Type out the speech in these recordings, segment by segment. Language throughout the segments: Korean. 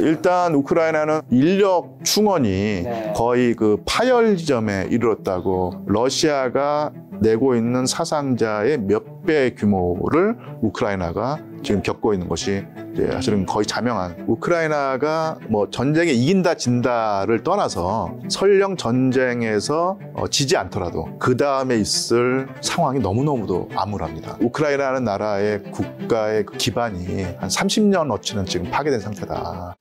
일단 우크라이나는 인력 충원이 네. 거의 그 파열 지점에 이르렀다고 러시아가 내고 있는 사상자의 몇 배 규모를 우크라이나가 지금 겪고 있는 것이 이제 사실은 거의 자명한 우크라이나가 뭐 전쟁에 이긴다 진다를 떠나서 설령 전쟁에서 어, 지지 않더라도 그 다음에 있을 상황이 너무너무도 암울합니다. 우크라이나라는 나라의 국가의 기반이 한 30년 어치는 지금 파괴된 상태다.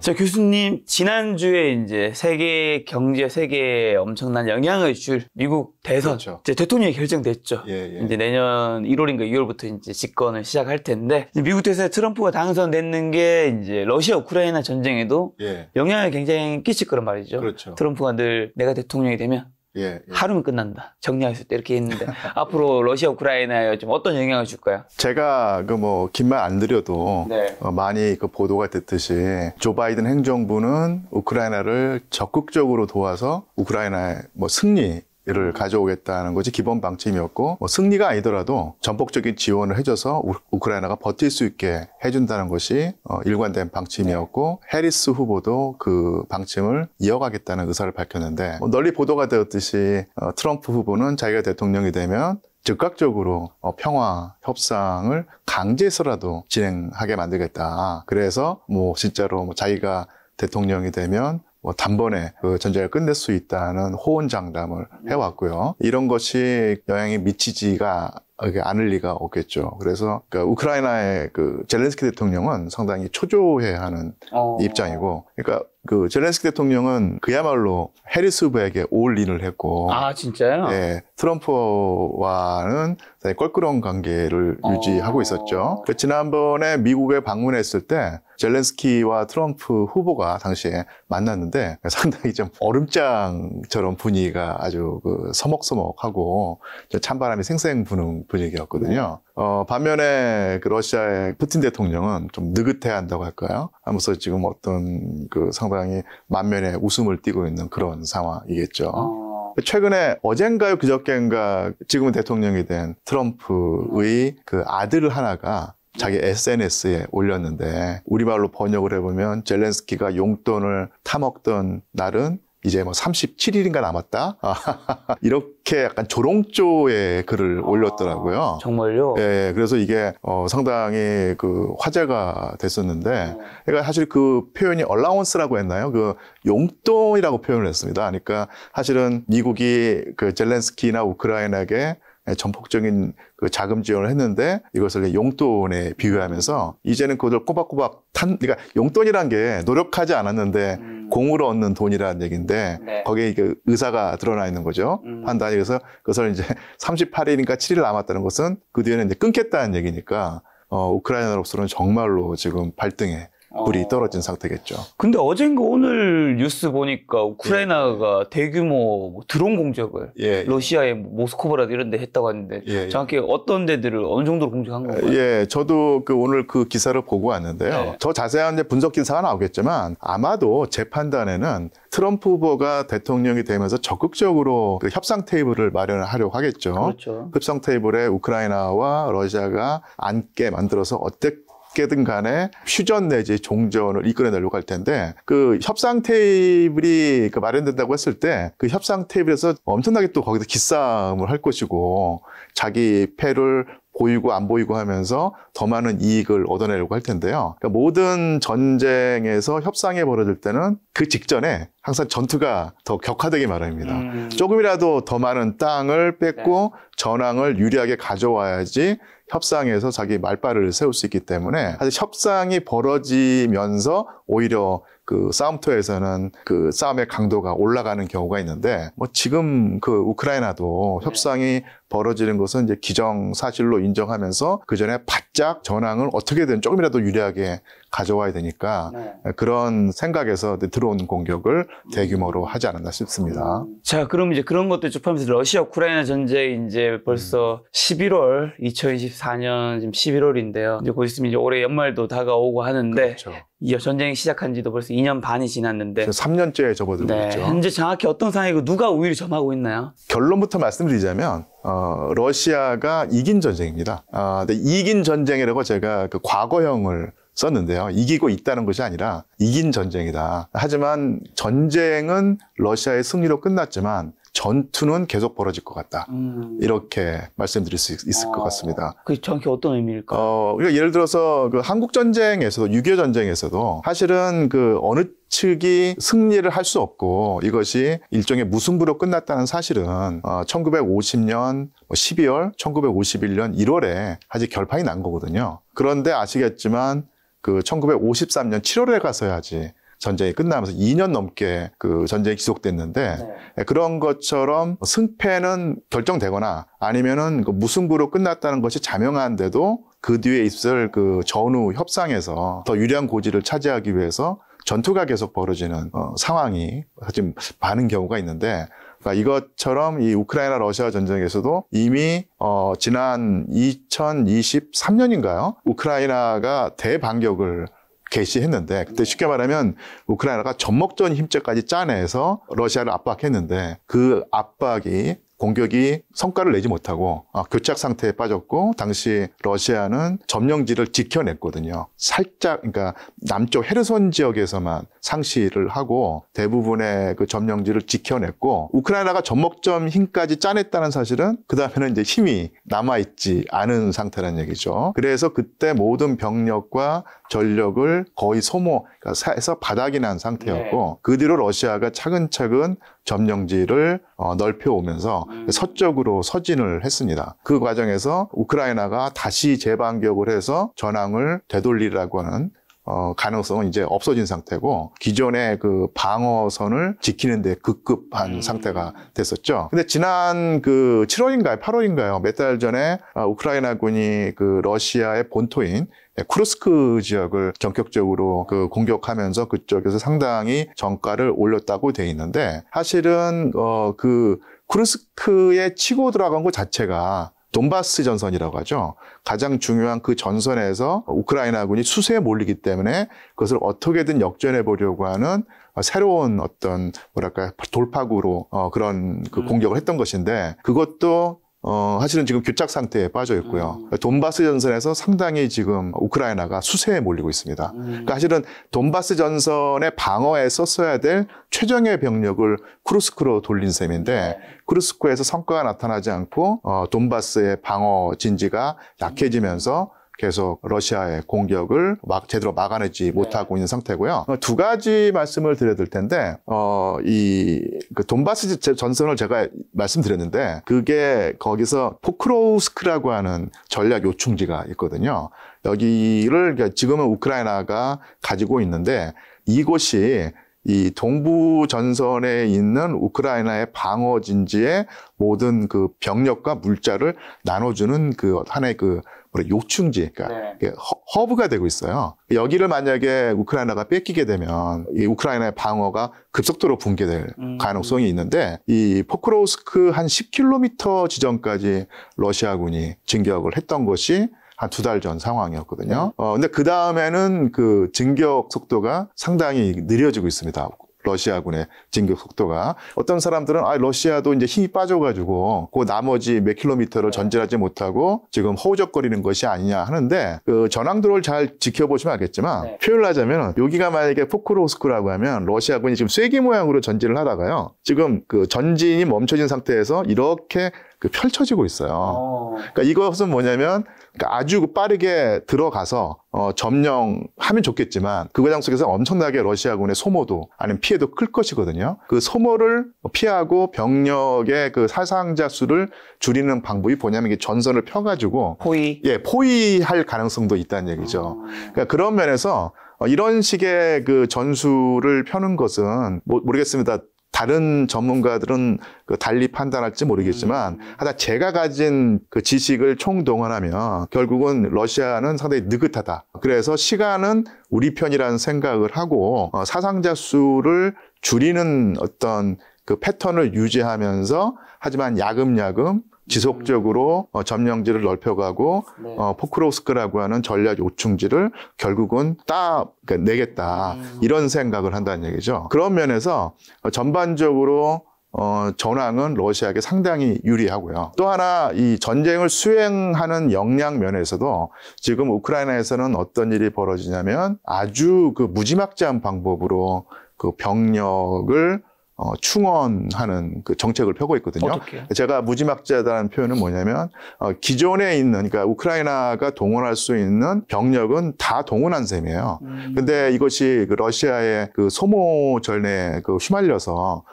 자, 교수님, 지난주에 이제 세계 경제, 세계에 엄청난 영향을 줄 미국 대선. 그렇죠. 이제 대통령이 결정됐죠. 예, 예. 이제 내년 1월인가 2월부터 이제 집권을 시작할 텐데, 미국 대선에 트럼프가 당선됐는 게 이제 러시아 우크라이나 전쟁에도 예. 영향을 굉장히 끼칠 거란 말이죠. 그렇죠. 트럼프가 늘 내가 대통령이 되면 예, 예. 하루면 끝난다. 정리했을 때 이렇게 했는데 앞으로 러시아 우크라이나에 좀 어떤 영향을 줄까요? 제가 그 뭐 긴 말 안 드려도 네. 어, 많이 그 보도가 됐듯이 조 바이든 행정부는 우크라이나를 적극적으로 도와서 우크라이나의 뭐 승리 를 가져오겠다는 것이 기본 방침이었고 뭐 승리가 아니더라도 전폭적인 지원을 해줘서 우, 크라이나가 버틸 수 있게 해준다는 것이 어, 일관된 방침이었고 해리스 후보도 그 방침을 이어가겠다는 의사를 밝혔는데 뭐 널리 보도가 되었듯이 어, 트럼프 후보는 자기가 대통령이 되면 즉각적으로 어, 평화 협상을 강제해서라도 진행하게 만들겠다. 그래서 뭐 진짜로 뭐 자기가 대통령이 되면 뭐 단번에 그 전쟁을 끝낼 수 있다는 호언장담을 해왔고요. 이런 것이 영향이 미치지가 않을 리가 없겠죠. 그래서 그 우크라이나의 그 젤렌스키 대통령은 상당히 초조해하는 어... 입장이고, 그러니까 그 젤렌스키 대통령은 그야말로 해리스 부에게 올인을 했고 아 진짜요? 예, 트럼프와는 껄끄러운 관계를 어. 유지하고 있었죠. 그 지난번에 미국에 방문했을 때 젤렌스키와 트럼프 후보가 당시에 만났는데 상당히 좀 얼음장처럼 분위기가 아주 그 서먹서먹하고 찬바람이 생생 부는 분위기였거든요. 네. 어, 반면에 그 러시아의 푸틴 대통령은 좀 느긋해한다고 할까요? 하면서 지금 어떤 그 상당히 만면에 웃음을 띠고 있는 그런 상황이겠죠. 어. 최근에 어젠가요 그저께인가 지금 은 대통령이 된 트럼프의 그 아들 하나가 자기 SNS에 올렸는데 우리말로 번역을 해보면 젤렌스키가 용돈을 타먹던 날은 이제 뭐 37일인가 남았다. 이렇게 약간 조롱조의 글을 아, 올렸더라고요. 정말요? 예, 예, 그래서 이게 어, 상당히 그 화제가 됐었는데, 음. 그러니까 사실 그 표현이 얼라운스라고 했나요? 그 용돈이라고 표현을 했습니다. 그러니까 사실은 미국이 그 젤렌스키나 우크라이나에게 예, 전폭적인 그 자금 지원을 했는데 이것을 용돈에 비교하면서 이제는 그걸 꼬박꼬박 탄, 그러니까 용돈이란 게 노력하지 않았는데 음. 공으로 얻는 돈이라는 얘기인데 네. 거기에 그 의사가 드러나 있는 거죠. 음. 판단이 그래서 그것을 이제 38일인가 7일 남았다는 것은 그 뒤에는 이제 끊겠다는 얘기니까 어, 우크라이나로서는 정말로 지금 발등에 불이 어. 떨어진 상태겠죠. 근데 어젠가 오늘 뉴스 보니까 우크라이나가 예. 대규모 뭐 드론 공격을 예, 예. 러시아의 뭐 모스크바라도 이런 데 했다고 하는데 예. 예. 정확히 어떤 데들을 어느 정도로 공격한 건가요? 예, 저도 그 오늘 그 기사를 보고 왔는데요. 더 네. 자세한 분석 기사가 나오겠지만 아마도 재 판단에는 트럼프 후보가 대통령이 되면서 적극적으로 그 협상 테이블을 마련하려고 하겠죠. 그렇죠. 협상 테이블에 우크라이나와 러시아가 앉게 만들어서 어떻게 어떻게든 간에 퓨전 내지 종전을 이끌어내려고 할 텐데 그 협상 테이블이 그 마련된다고 했을 때 그 협상 테이블에서 엄청나게 또 거기서 기싸움을 할 것이고 자기 패를 보이고 안 보이고 하면서 더 많은 이익을 얻어내려고 할 텐데요. 그러니까 모든 전쟁에서 협상이 벌어질 때는 그 직전에 항상 전투가 더 격화되기 마련입니다. 음. 조금이라도 더 많은 땅을 뺏고 네. 전황을 유리하게 가져와야지 협상에서 자기 말발을 세울 수 있기 때문에 사실 협상이 벌어지면서 오히려 그 싸움터에서는 그 싸움의 강도가 올라가는 경우가 있는데 뭐 지금 그 우크라이나도 네. 협상이 벌어지는 것은 이제 기정 사실로 인정하면서 그 전에 바짝 전황을 어떻게든 조금이라도 유리하게 가져와야 되니까 네. 그런 생각에서 들어온 공격을 대규모로 하지 않았나 싶습니다. 자, 그럼 이제 그런 것도 접하면서 러시아 우크라이나 전쟁 이제 벌써 음. 11월 2024년 지금 11월인데요. 이제 곧 있으면 이제 올해 연말도 다가오고 하는데 그렇죠. 이 전쟁이 시작한 지도 벌써 2년 반이 지났는데 3년째 접어들고 네, 있죠. 현재 정확히 어떤 상황이고 누가 우위를 점하고 있나요? 결론부터 말씀드리자면 어, 러시아가 이긴 전쟁입니다. 아, 근데 이긴 전쟁이라고 제가 그 과거형을 썼는데요. 이기고 있다는 것이 아니라 이긴 전쟁이다. 하지만 전쟁은 러시아의 승리로 끝났지만 전투는 계속 벌어질 것 같다. 음. 이렇게 말씀드릴 수 있, 을것 어. 같습니다. 그 정확히 어떤 의미일까 어, 그러니까 예를 들어서 그 한국 전쟁에서도 6.25 전쟁에서도 사실은 그 어느 측이 승리를 할 수 없고 이것이 일종의 무승부로 끝났다는 사실은 어, 1950년 12월, 1951년 1월에 아직 결판이 난 거거든요. 그런데 아시겠지만 그 1953년 7월에 가서야지 전쟁이 끝나면서 2년 넘게 그 전쟁이 지속됐는데 네. 예, 그런 것처럼 승패는 결정되거나 아니면은 그 무승부로 끝났다는 것이 자명한데도 그 뒤에 있을 그 전후 협상에서 더 유리한 고지를 차지하기 위해서 전투가 계속 벌어지는 어, 상황이 지금 많은 경우가 있는데 그러니까 이것처럼 이 우크라이나 러시아 전쟁에서도 이미 어, 지난 2023년인가요? 우크라이나가 대반격을 개시했는데 그때 쉽게 말하면 우크라이나가 전목전 힘제까지 짜내서 러시아를 압박했는데 그 압박이 공격이 성과를 내지 못하고 아, 교착 상태에 빠졌고 당시 러시아는 점령지를 지켜냈거든요. 살짝 그러니까 남쪽 헤르손 지역에서만 상실을 하고 대부분의 그 점령지를 지켜냈고 우크라이나가 전목점 힘까지 짜냈다는 사실은 그 다음에는 이제 힘이 남아 있지 않은 상태라는 얘기죠. 그래서 그때 모든 병력과 전력을 거의 소모해서 그러니까 바닥이 난 상태였고 네. 그 뒤로 러시아가 차근차근 점령지를 어, 넓혀오면서 음. 서쪽으로 서진을 했습니다. 그 과정에서 우크라이나가 다시 재반격을 해서 전황을 되돌리라고 하는 어, 가능성은 이제 없어진 상태고 기존의 그 방어선을 지키는데 급급한 음. 상태가 됐었죠. 근데 지난 그 7월인가요, 8월인가요, 몇 달 전에 아, 우크라이나군이 그 러시아의 본토인 네, 쿠르스크 지역을 전격적으로 그 공격하면서 그쪽에서 상당히 정가를 올렸다고 돼 있는데 사실은 어그 쿠르스크에 치고 들어간 것 자체가 돈바스 전선이라고 하죠. 가장 중요한 그 전선에서 우크라이나군이 수세에 몰리기 때문에 그것을 어떻게든 역전해 보려고 하는 새로운 어떤 뭐랄까 돌파구로 어, 그런 그 음. 공격을 했던 것인데 그것도 어, 사실은 지금 교착 상태에 빠져 있고요. 음. 돈바스 전선에서 상당히 지금 우크라이나가 수세에 몰리고 있습니다. 음. 그러니까 사실은 돈바스 전선의 방어에 썼어야 될 최정의 병력을 크루스크로 돌린 셈인데 크루스크에서 네. 성과가 나타나지 않고 어, 돈바스의 방어 진지가 약해지면서 계속 러시아의 공격을 막 제대로 막아내지 네. 못하고 있는 상태고요. 어, 두 가지 말씀을 드려야 될 텐데 어, 이그 돈바스 전선을 제가 말씀드렸는데 그게 거기서 포크로우스크라고 하는 전략 요충지가 있거든요. 여기를 그러니까 지금은 우크라이나가 가지고 있는데 이곳이 이 동부 전선에 있는 우크라이나의 방어 진지에 모든 그 병력과 물자를 나눠주는 그 하나의 그 우리 요충지, 그러니까 네. 허브가 되고 있어요. 여기를 만약에 우크라이나가 뺏기게 되면 이 우크라이나의 방어가 급속도로 붕괴될 음. 가능성이 있는데 이 포크로스크 한 10km 지점까지 러시아군이 진격을 했던 것이 한 두 달 전 상황이었거든요. 네. 어, 근데 그 다음에는 그 진격 속도가 상당히 느려지고 있습니다. 러시아군의 진격 속도가 어떤 사람들은 아 러시아도 이제 힘이 빠져가지고 그 나머지 몇 킬로미터를 네. 전진하지 못하고 지금 허우적거리는 것이 아니냐 하는데 그 전황도를 잘 지켜보시면 알겠지만 네. 표현을 하자면 여기가 만약에 포크로스크라고 하면 러시아군이 지금 쐐기 모양으로 전진을 하다가요 지금 그 전진이 멈춰진 상태에서 이렇게 그 펼쳐지고 있어요. 어. 그러니까 이것은 뭐냐면 그러니까 아주 그 빠르게 들어가서 어, 점령하면 좋겠지만 그 과정 속에서 엄청나게 러시아군의 소모도 아니면 피해도 클 것이거든요. 그 소모를 피하고 병력의 그 사상자 수를 줄이는 방법이 뭐냐면 전선을 펴가지고 포위 예 포위할 가능성도 있다는 얘기죠. 오. 아. 그러니까 그런 면에서 어, 이런 식의 그 전술을 펴는 것은 모르겠습니다. 다른 전문가들은 그 달리 판단할지 모르겠지만 음. 하다 제가 가진 그 지식을 총동원하면 결국은 러시아는 상당히 느긋하다. 그래서 시간은 우리 편이라는 생각을 하고 어, 사상자 수를 줄이는 어떤 그 패턴을 유지하면서 하지만 야금야금 지속적으로 어, 점령지를 넓혀가고 네. 어, 포크로스크라고 하는 전략 요충지를 결국은 따 그러니까 내겠다 음. 이런 생각을 한다는 얘기죠. 그런 면에서 어, 전반적으로 어, 전황은 러시아에게 상당히 유리하고요. 또 하나 이 전쟁을 수행하는 역량 면에서도 지금 우크라이나에서는 어떤 일이 벌어지냐면 아주 그 무지막지한 방법으로 그 병력을 어, 충원하는 그 정책을 펴고 있거든요. 어떻게 제가 무지막지하다는 표현은 뭐냐면 어, 기존에 있는 그러니까 우크라이나가 동원할 수 있는 병력은 다 동원한 셈이에요. 음. 근데 이것이 그 러시아의 그 소모 전에 그 휘말려서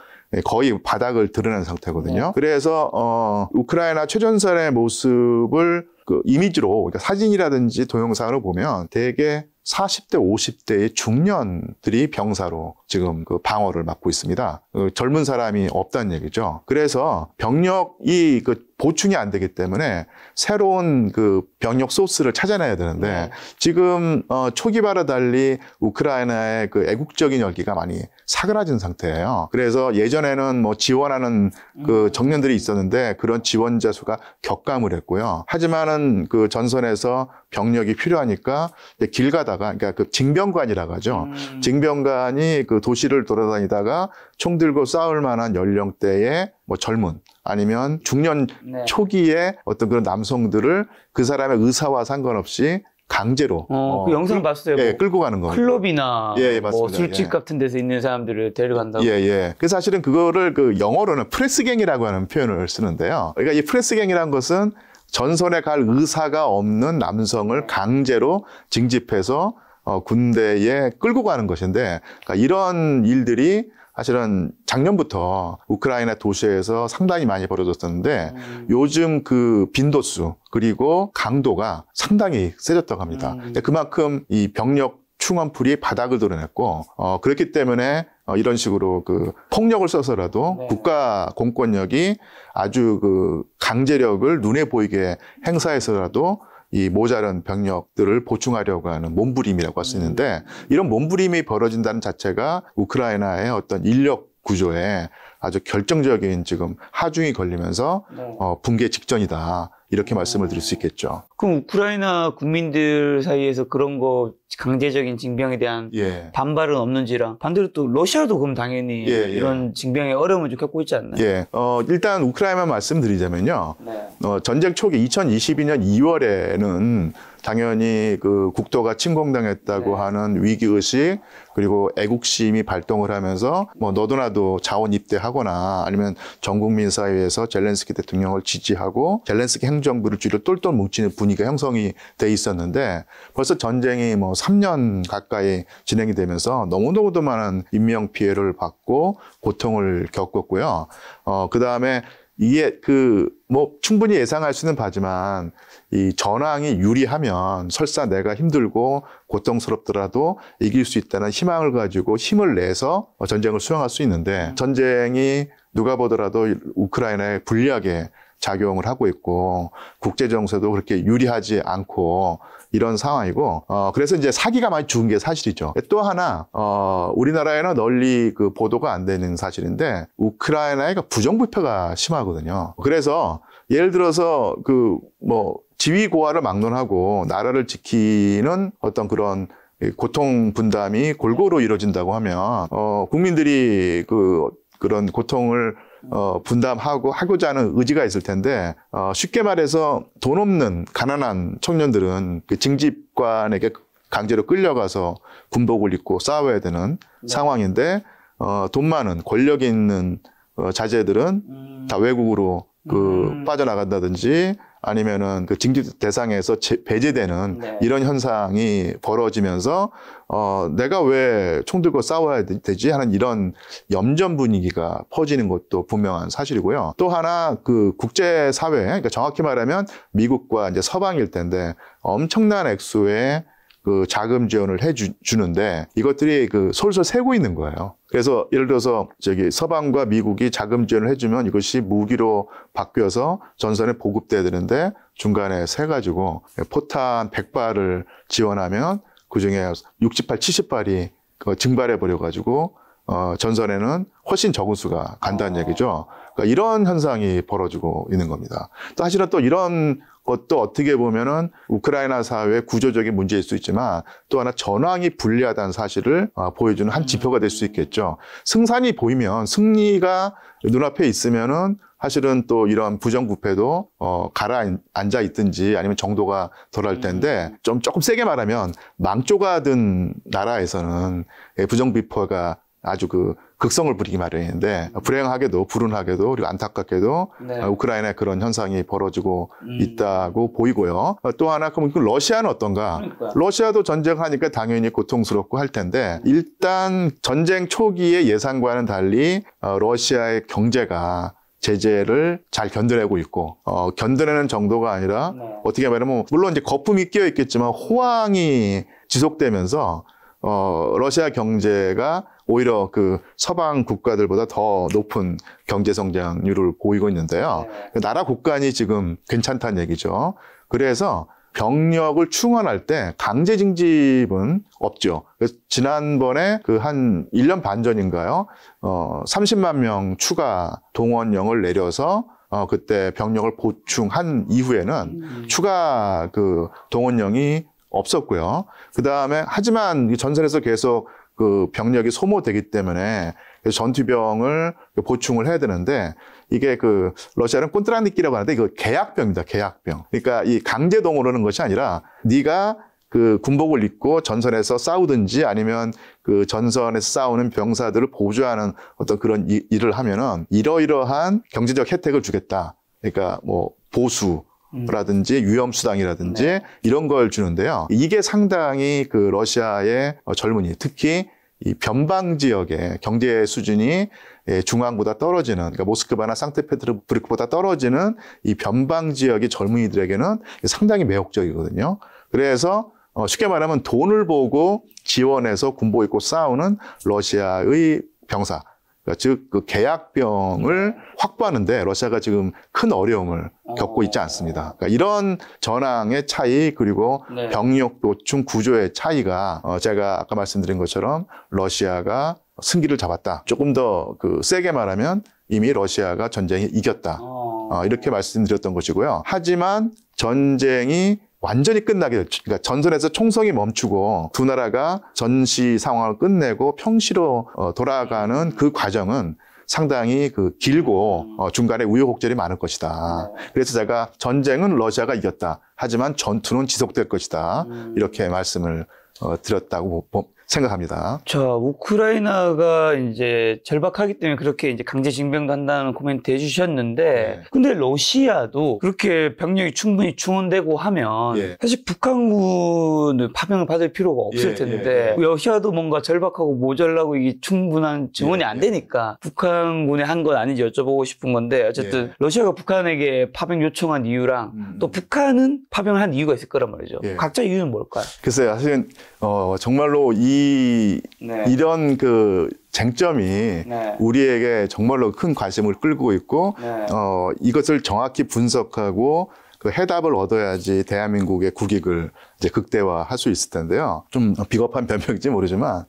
거의 바닥을 드러낸 상태거든요. 네. 그래서 어 우크라이나 최전선의 모습을 그 이미지로 그러니까 사진이라든지 동영상으로 보면 대개 40대, 50대의 중년들이 병사로 지금 그 방어를 맡고 있습니다. 그 젊은 사람이 없다는 얘기죠. 그래서 병력이 그 보충이 안 되기 때문에 새로운 그 병력 소스를 찾아내야 되는데 네. 지금 어초기발라 달리 우크라이나의 그 애국적인 열기가 많이 사그라진 상태예요. 그래서 예전에는 뭐 지원하는 그 음. 정년들이 있었는데 그런 지원자 수가 격감을 했고요. 하지만은 그 전선에서 병력이 필요하니까 길 가다가 그러니까 그 징병관이라고 하죠. 음. 징병관이 그 도시를 돌아다니다가 총 들고 싸울 만한 연령대에 뭐 젊은 아니면 중년 네. 초기에 어떤 그런 남성들을 그 사람의 의사와 상관없이 강제로 어, 그 어, 그 영상 봤어요. 뭐. 예, 뭐 끌고 가는 거예요. 클럽이나 예, 예, 뭐 술집 예. 같은 데서 있는 사람들을 데려간다고. 예, 예. 그 사실은 그거를 그 영어로는 프레스갱이라고 하는 표현을 쓰는데요. 그러니까 이 프레스갱이라는 것은 전선에 갈 의사가 없는 남성을 강제로 징집해서 어, 군대에 끌고 가는 것인데 그러니까 이런 일들이 사실은 작년부터 우크라이나 도시에서 상당히 많이 벌어졌었는데 음. 요즘 그 빈도수 그리고 강도가 상당히 세졌다고 합니다. 음. 그만큼 이 병력 충원풀이 바닥을 드러냈고 어, 그렇기 때문에 어, 이런 식으로 그 폭력을 써서라도 네. 국가 공권력이 아주 그 강제력을 눈에 보이게 행사해서라도 이 모자른 병력들을 보충하려고 하는 몸부림이라고 할 수 있는데 이런 몸부림이 벌어진다는 자체가 우크라이나의 어떤 인력 구조에 아주 결정적인 지금 하중이 걸리면서 네. 어, 붕괴 직전이다. 이렇게 말씀을 드릴 수 있겠죠. 그럼 우크라이나 국민들 사이에서 그런 거 강제적인 징병에 대한 예. 반발은 없는지라 반대로 또 러시아도 그럼 당연히 예, 예. 이런 징병의 어려움을 좀 겪고 있지 않나요? 예. 어, 일단 우크라이나 말씀드리자면요. 네. 어, 전쟁 초기 2022년 2월에는 당연히 그 국도가 침공당했다고 네. 하는 위기의식 그리고 애국심이 발동을 하면서 뭐 너도나도 자원 입대하거나 아니면 전 국민 사회에서 젤렌스키 대통령을 지지하고 젤렌스키 행정부를 뒤로 똘똘 뭉치는 분위기가 형성이 돼 있었는데 벌써 전쟁이 뭐 3년 가까이 진행이 되면서 너무너무도 많은 인명 피해를 받고 고통을 겪었고요. 어, 그다음에 이게 그뭐 충분히 예상할 수는 바지만 이 전황이 유리하면 설사 내가 힘들고 고통스럽더라도 이길 수 있다는 희망을 가지고 힘을 내서 전쟁을 수행할 수 있는데 음. 전쟁이 누가 보더라도 우크라이나에 불리하게 작용을 하고 있고 국제 정세도 그렇게 유리하지 않고 이런 상황이고 어 그래서 이제 사기가 많이 죽은 게 사실이죠. 또 하나 어 우리나라에는 널리 그 보도가 안 되는 사실인데 우크라이나에 부정부패가 심하거든요. 그래서 예를 들어서 그뭐 지위고하를 막론하고 나라를 지키는 어떤 그런 고통 분담이 골고루 이루어진다고 하면 어, 국민들이 그 그런 고통을 어, 분담하고 하고자 하는 의지가 있을 텐데 어, 쉽게 말해서 돈 없는 가난한 청년들은 그 징집관에게 강제로 끌려가서 군복을 입고 싸워야 되는 네. 상황인데 어, 돈 많은 권력 이 있는 어, 자제들은 음. 다 외국으로 그 음. 빠져나간다든지 아니면은 그 징집 대상에서 배제되는 네. 이런 현상이 벌어지면서 어 내가 왜 총 들고 싸워야 되지 하는 이런 염전 분위기가 퍼지는 것도 분명한 사실이고요. 또 하나 그 국제 사회 그러니까 정확히 말하면 미국과 이제 서방일 텐데 엄청난 액수의 그 자금 지원을 해 주는데 주 이것들이 그 솔솔 새고 있는 거예요. 그래서 예를 들어서 저기 서방과 미국이 자금 지원을 해주면 이것이 무기로 바뀌어서 전선에 보급돼야 되는데 중간에 새 가지고 포탄 100발을 지원하면 그 중에 60발, 70발이 증발해 버려 가지고 어 전선에는 훨씬 적은 수가 간다는 아. 얘기죠. 그러니까 이런 현상이 벌어지고 있는 겁니다. 또 사실은 또 이런 것도 어떻게 보면은 우크라이나 사회의 구조적인 문제일 수 있지만 또 하나 전황이 불리하다는 사실을 아, 보여주는 한 지표가 될 수 있겠죠. 승산이 보이면 승리가 눈앞에 있으면은 사실은 또 이런 부정부패도 어, 가라앉아 있든지 아니면 정도가 덜할 음. 텐데 좀 조금 세게 말하면 망조가 든 나라에서는 예, 부정비포가 아주 그 극성을 부리기 마련인데 음. 불행하게도 불운하게도 그리고 안타깝게도 네. 아, 우크라이나에 그런 현상이 벌어지고 음. 있다고 보이고요. 어, 또 하나 그럼 러시아는 어떤가? 그러니까. 러시아도 전쟁하니까 당연히 고통스럽고 할 텐데 일단 전쟁 초기의 예상과는 달리 어, 러시아의 경제가 제재를 잘 견뎌내고 있고 어, 견뎌내는 정도가 아니라 네. 어떻게 말하면 뭐 물론 이제 거품이 끼어 있겠지만 호황이 지속되면서 어, 러시아 경제가 오히려 그 서방 국가들보다 더 높은 경제 성장률을 보이고 있는데요. 네. 그 나라 국간이 지금 괜찮다는 얘기죠. 그래서 병력을 충원할 때 강제 징집은 없죠. 지난번에 그 한 1년 반 전인가요? 어, 30만 명 추가 동원령을 내려서 어, 그때 병력을 보충한 이후에는 음. 추가 그 동원령이 없었고요. 그 다음에 하지만 전선에서 계속 그 병력이 소모되기 때문에 그 전투병을 보충을 해야 되는데 이게 그 러시아는 꼰트라니끼라고 하는데 이거 계약병입니다. 계약병. 그러니까 이 강제 동원하는 것이 아니라 네가 그 군복을 입고 전선에서 싸우든지 아니면 그 전선에서 싸우는 병사들을 보조하는 어떤 그런 이, 일을 하면은 이러이러한 경제적 혜택을 주겠다. 그러니까 뭐 보수 라든지 유염수당이라든지 네. 이런 걸 주는데요. 이게 상당히 그 러시아의 어, 젊은이 특히 이 변방 지역의 경제 수준이 예, 중앙보다 떨어지는 그러니까 모스크바나 상트페테르부르크보다 떨어지는 이 변방 지역의 젊은이들에게는 상당히 매혹적이거든요. 그래서 어, 쉽게 말하면 돈을 보고 지원해서 군복 입고 싸우는 러시아의 병사 그러니까 즉그 계약병을 확보하는데 러시아가 지금 큰 어려움을 어. 겪고 있지 않습니다. 그러니까 이런 전황의 차이 그리고 네. 병력 도충 구조의 차이가 어 제가 아까 말씀드린 것처럼 러시아가 승기를 잡았다. 조금 더 그 세게 말하면 이미 러시아가 전쟁이 이겼다. 어. 어, 이렇게 말씀드렸던 것이고요. 하지만 전쟁이 완전히 끝나게 그러니까 전선에서 총성이 멈추고 두 나라가 전시 상황을 끝내고 평시로 어, 돌아가는 그 과정은 상당히 그 길고 어 중간에 우여곡절이 많을 것이다. 그래서 제가 전쟁은 러시아가 이겼다. 하지만 전투는 지속될 것이다. 음. 이렇게 말씀을 어 드렸다고 보, 생각합니다. 자, 우크라이나가 이제 절박하기 때문에 그렇게 이제 강제 징병도 한다는 코멘트 해주셨는데, 네. 근데 러시아도 그렇게 병력이 충분히 충원되고 하면 예. 사실 북한군을 파병을 받을 필요가 없을 예, 예, 텐데 예, 러시아도 뭔가 절박하고 모자라고 이게 충분한 증원이 예, 안 예. 되니까 북한군에 한 건 아닌지 여쭤보고 싶은 건데 어쨌든 러시아가 북한에게 파병 요청한 이유랑 음. 또 북한은 파병한 이유가 있을 거란 말이죠. 각자 이유는 뭘까요? 글쎄요, 사실은 어, 정말로 이, 네. 이런 그 쟁점이 네. 우리에게 정말로 큰 관심을 끌고 있고, 네. 어, 이것을 정확히 분석하고, 그 해답을 얻어야지 대한민국의 국익을 이제 극대화할 수 있을 텐데요. 좀 비겁한 변명일지 모르지만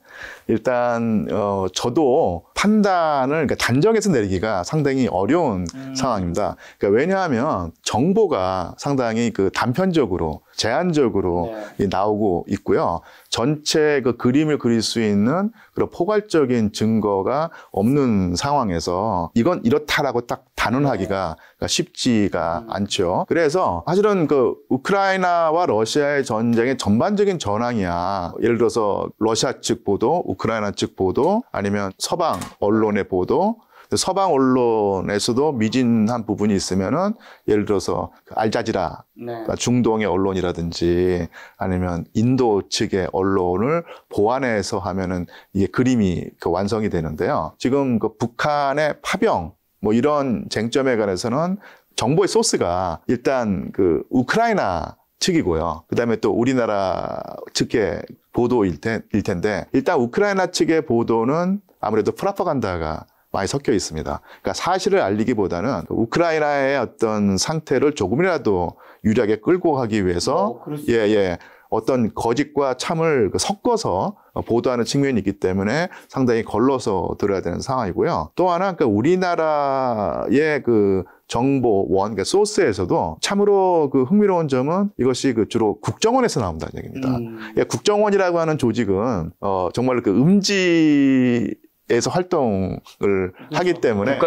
일단 어 저도 판단을 그러니까 단정해서 내리기가 상당히 어려운 음. 상황입니다. 그러니까 왜냐하면 정보가 상당히 그 단편적으로 제한적으로 네. 나오고 있고요. 전체 그 그림을 그릴 수 있는 그런 포괄적인 증거가 없는 상황에서 이건 이렇다라고 딱 단언하기가 네. 그러니까 쉽지가 음. 않죠. 그래서 사실은 그 우크라이나와 러시아의 전쟁의 전반적인 전황이야. 예를 들어서 러시아 측 보도, 우크라이나 측 보도, 아니면 서방 언론의 보도, 서방 언론에서도 미진한 부분이 있으면은 예를 들어서 그 알자지라 네. 그러니까 중동의 언론이라든지 아니면 인도 측의 언론을 보완해서 하면은 이게 그림이 그 완성이 되는데요. 지금 그 북한의 파병 뭐 이런 쟁점에 관해서는 정보의 소스가 일단 그 우크라이나 측이고요. 그다음에 또 우리나라 측의 보도일 텐, 텐데 일단 우크라이나 측의 보도는 아무래도 프라파간다가 많이 섞여 있습니다. 그러니까 사실을 알리기보다는 그 우크라이나의 어떤 상태를 조금이라도 유리하게 끌고 가기 위해서 예예 어, 예, 예. 어떤 거짓과 참을 그 섞어서 어, 보도하는 측면이 있기 때문에 상당히 걸러서 들어야 되는 상황이고요. 또 하나 그 우리나라의 그 정보원, 그 그러니까 소스에서도 참으로 그 흥미로운 점은 이것이 그 주로 국정원에서 나온다는 얘기입니다. 음. 그러니까 국정원이라고 하는 조직은 어, 정말 그 음지 에서 활동을 그렇죠. 하기 때문에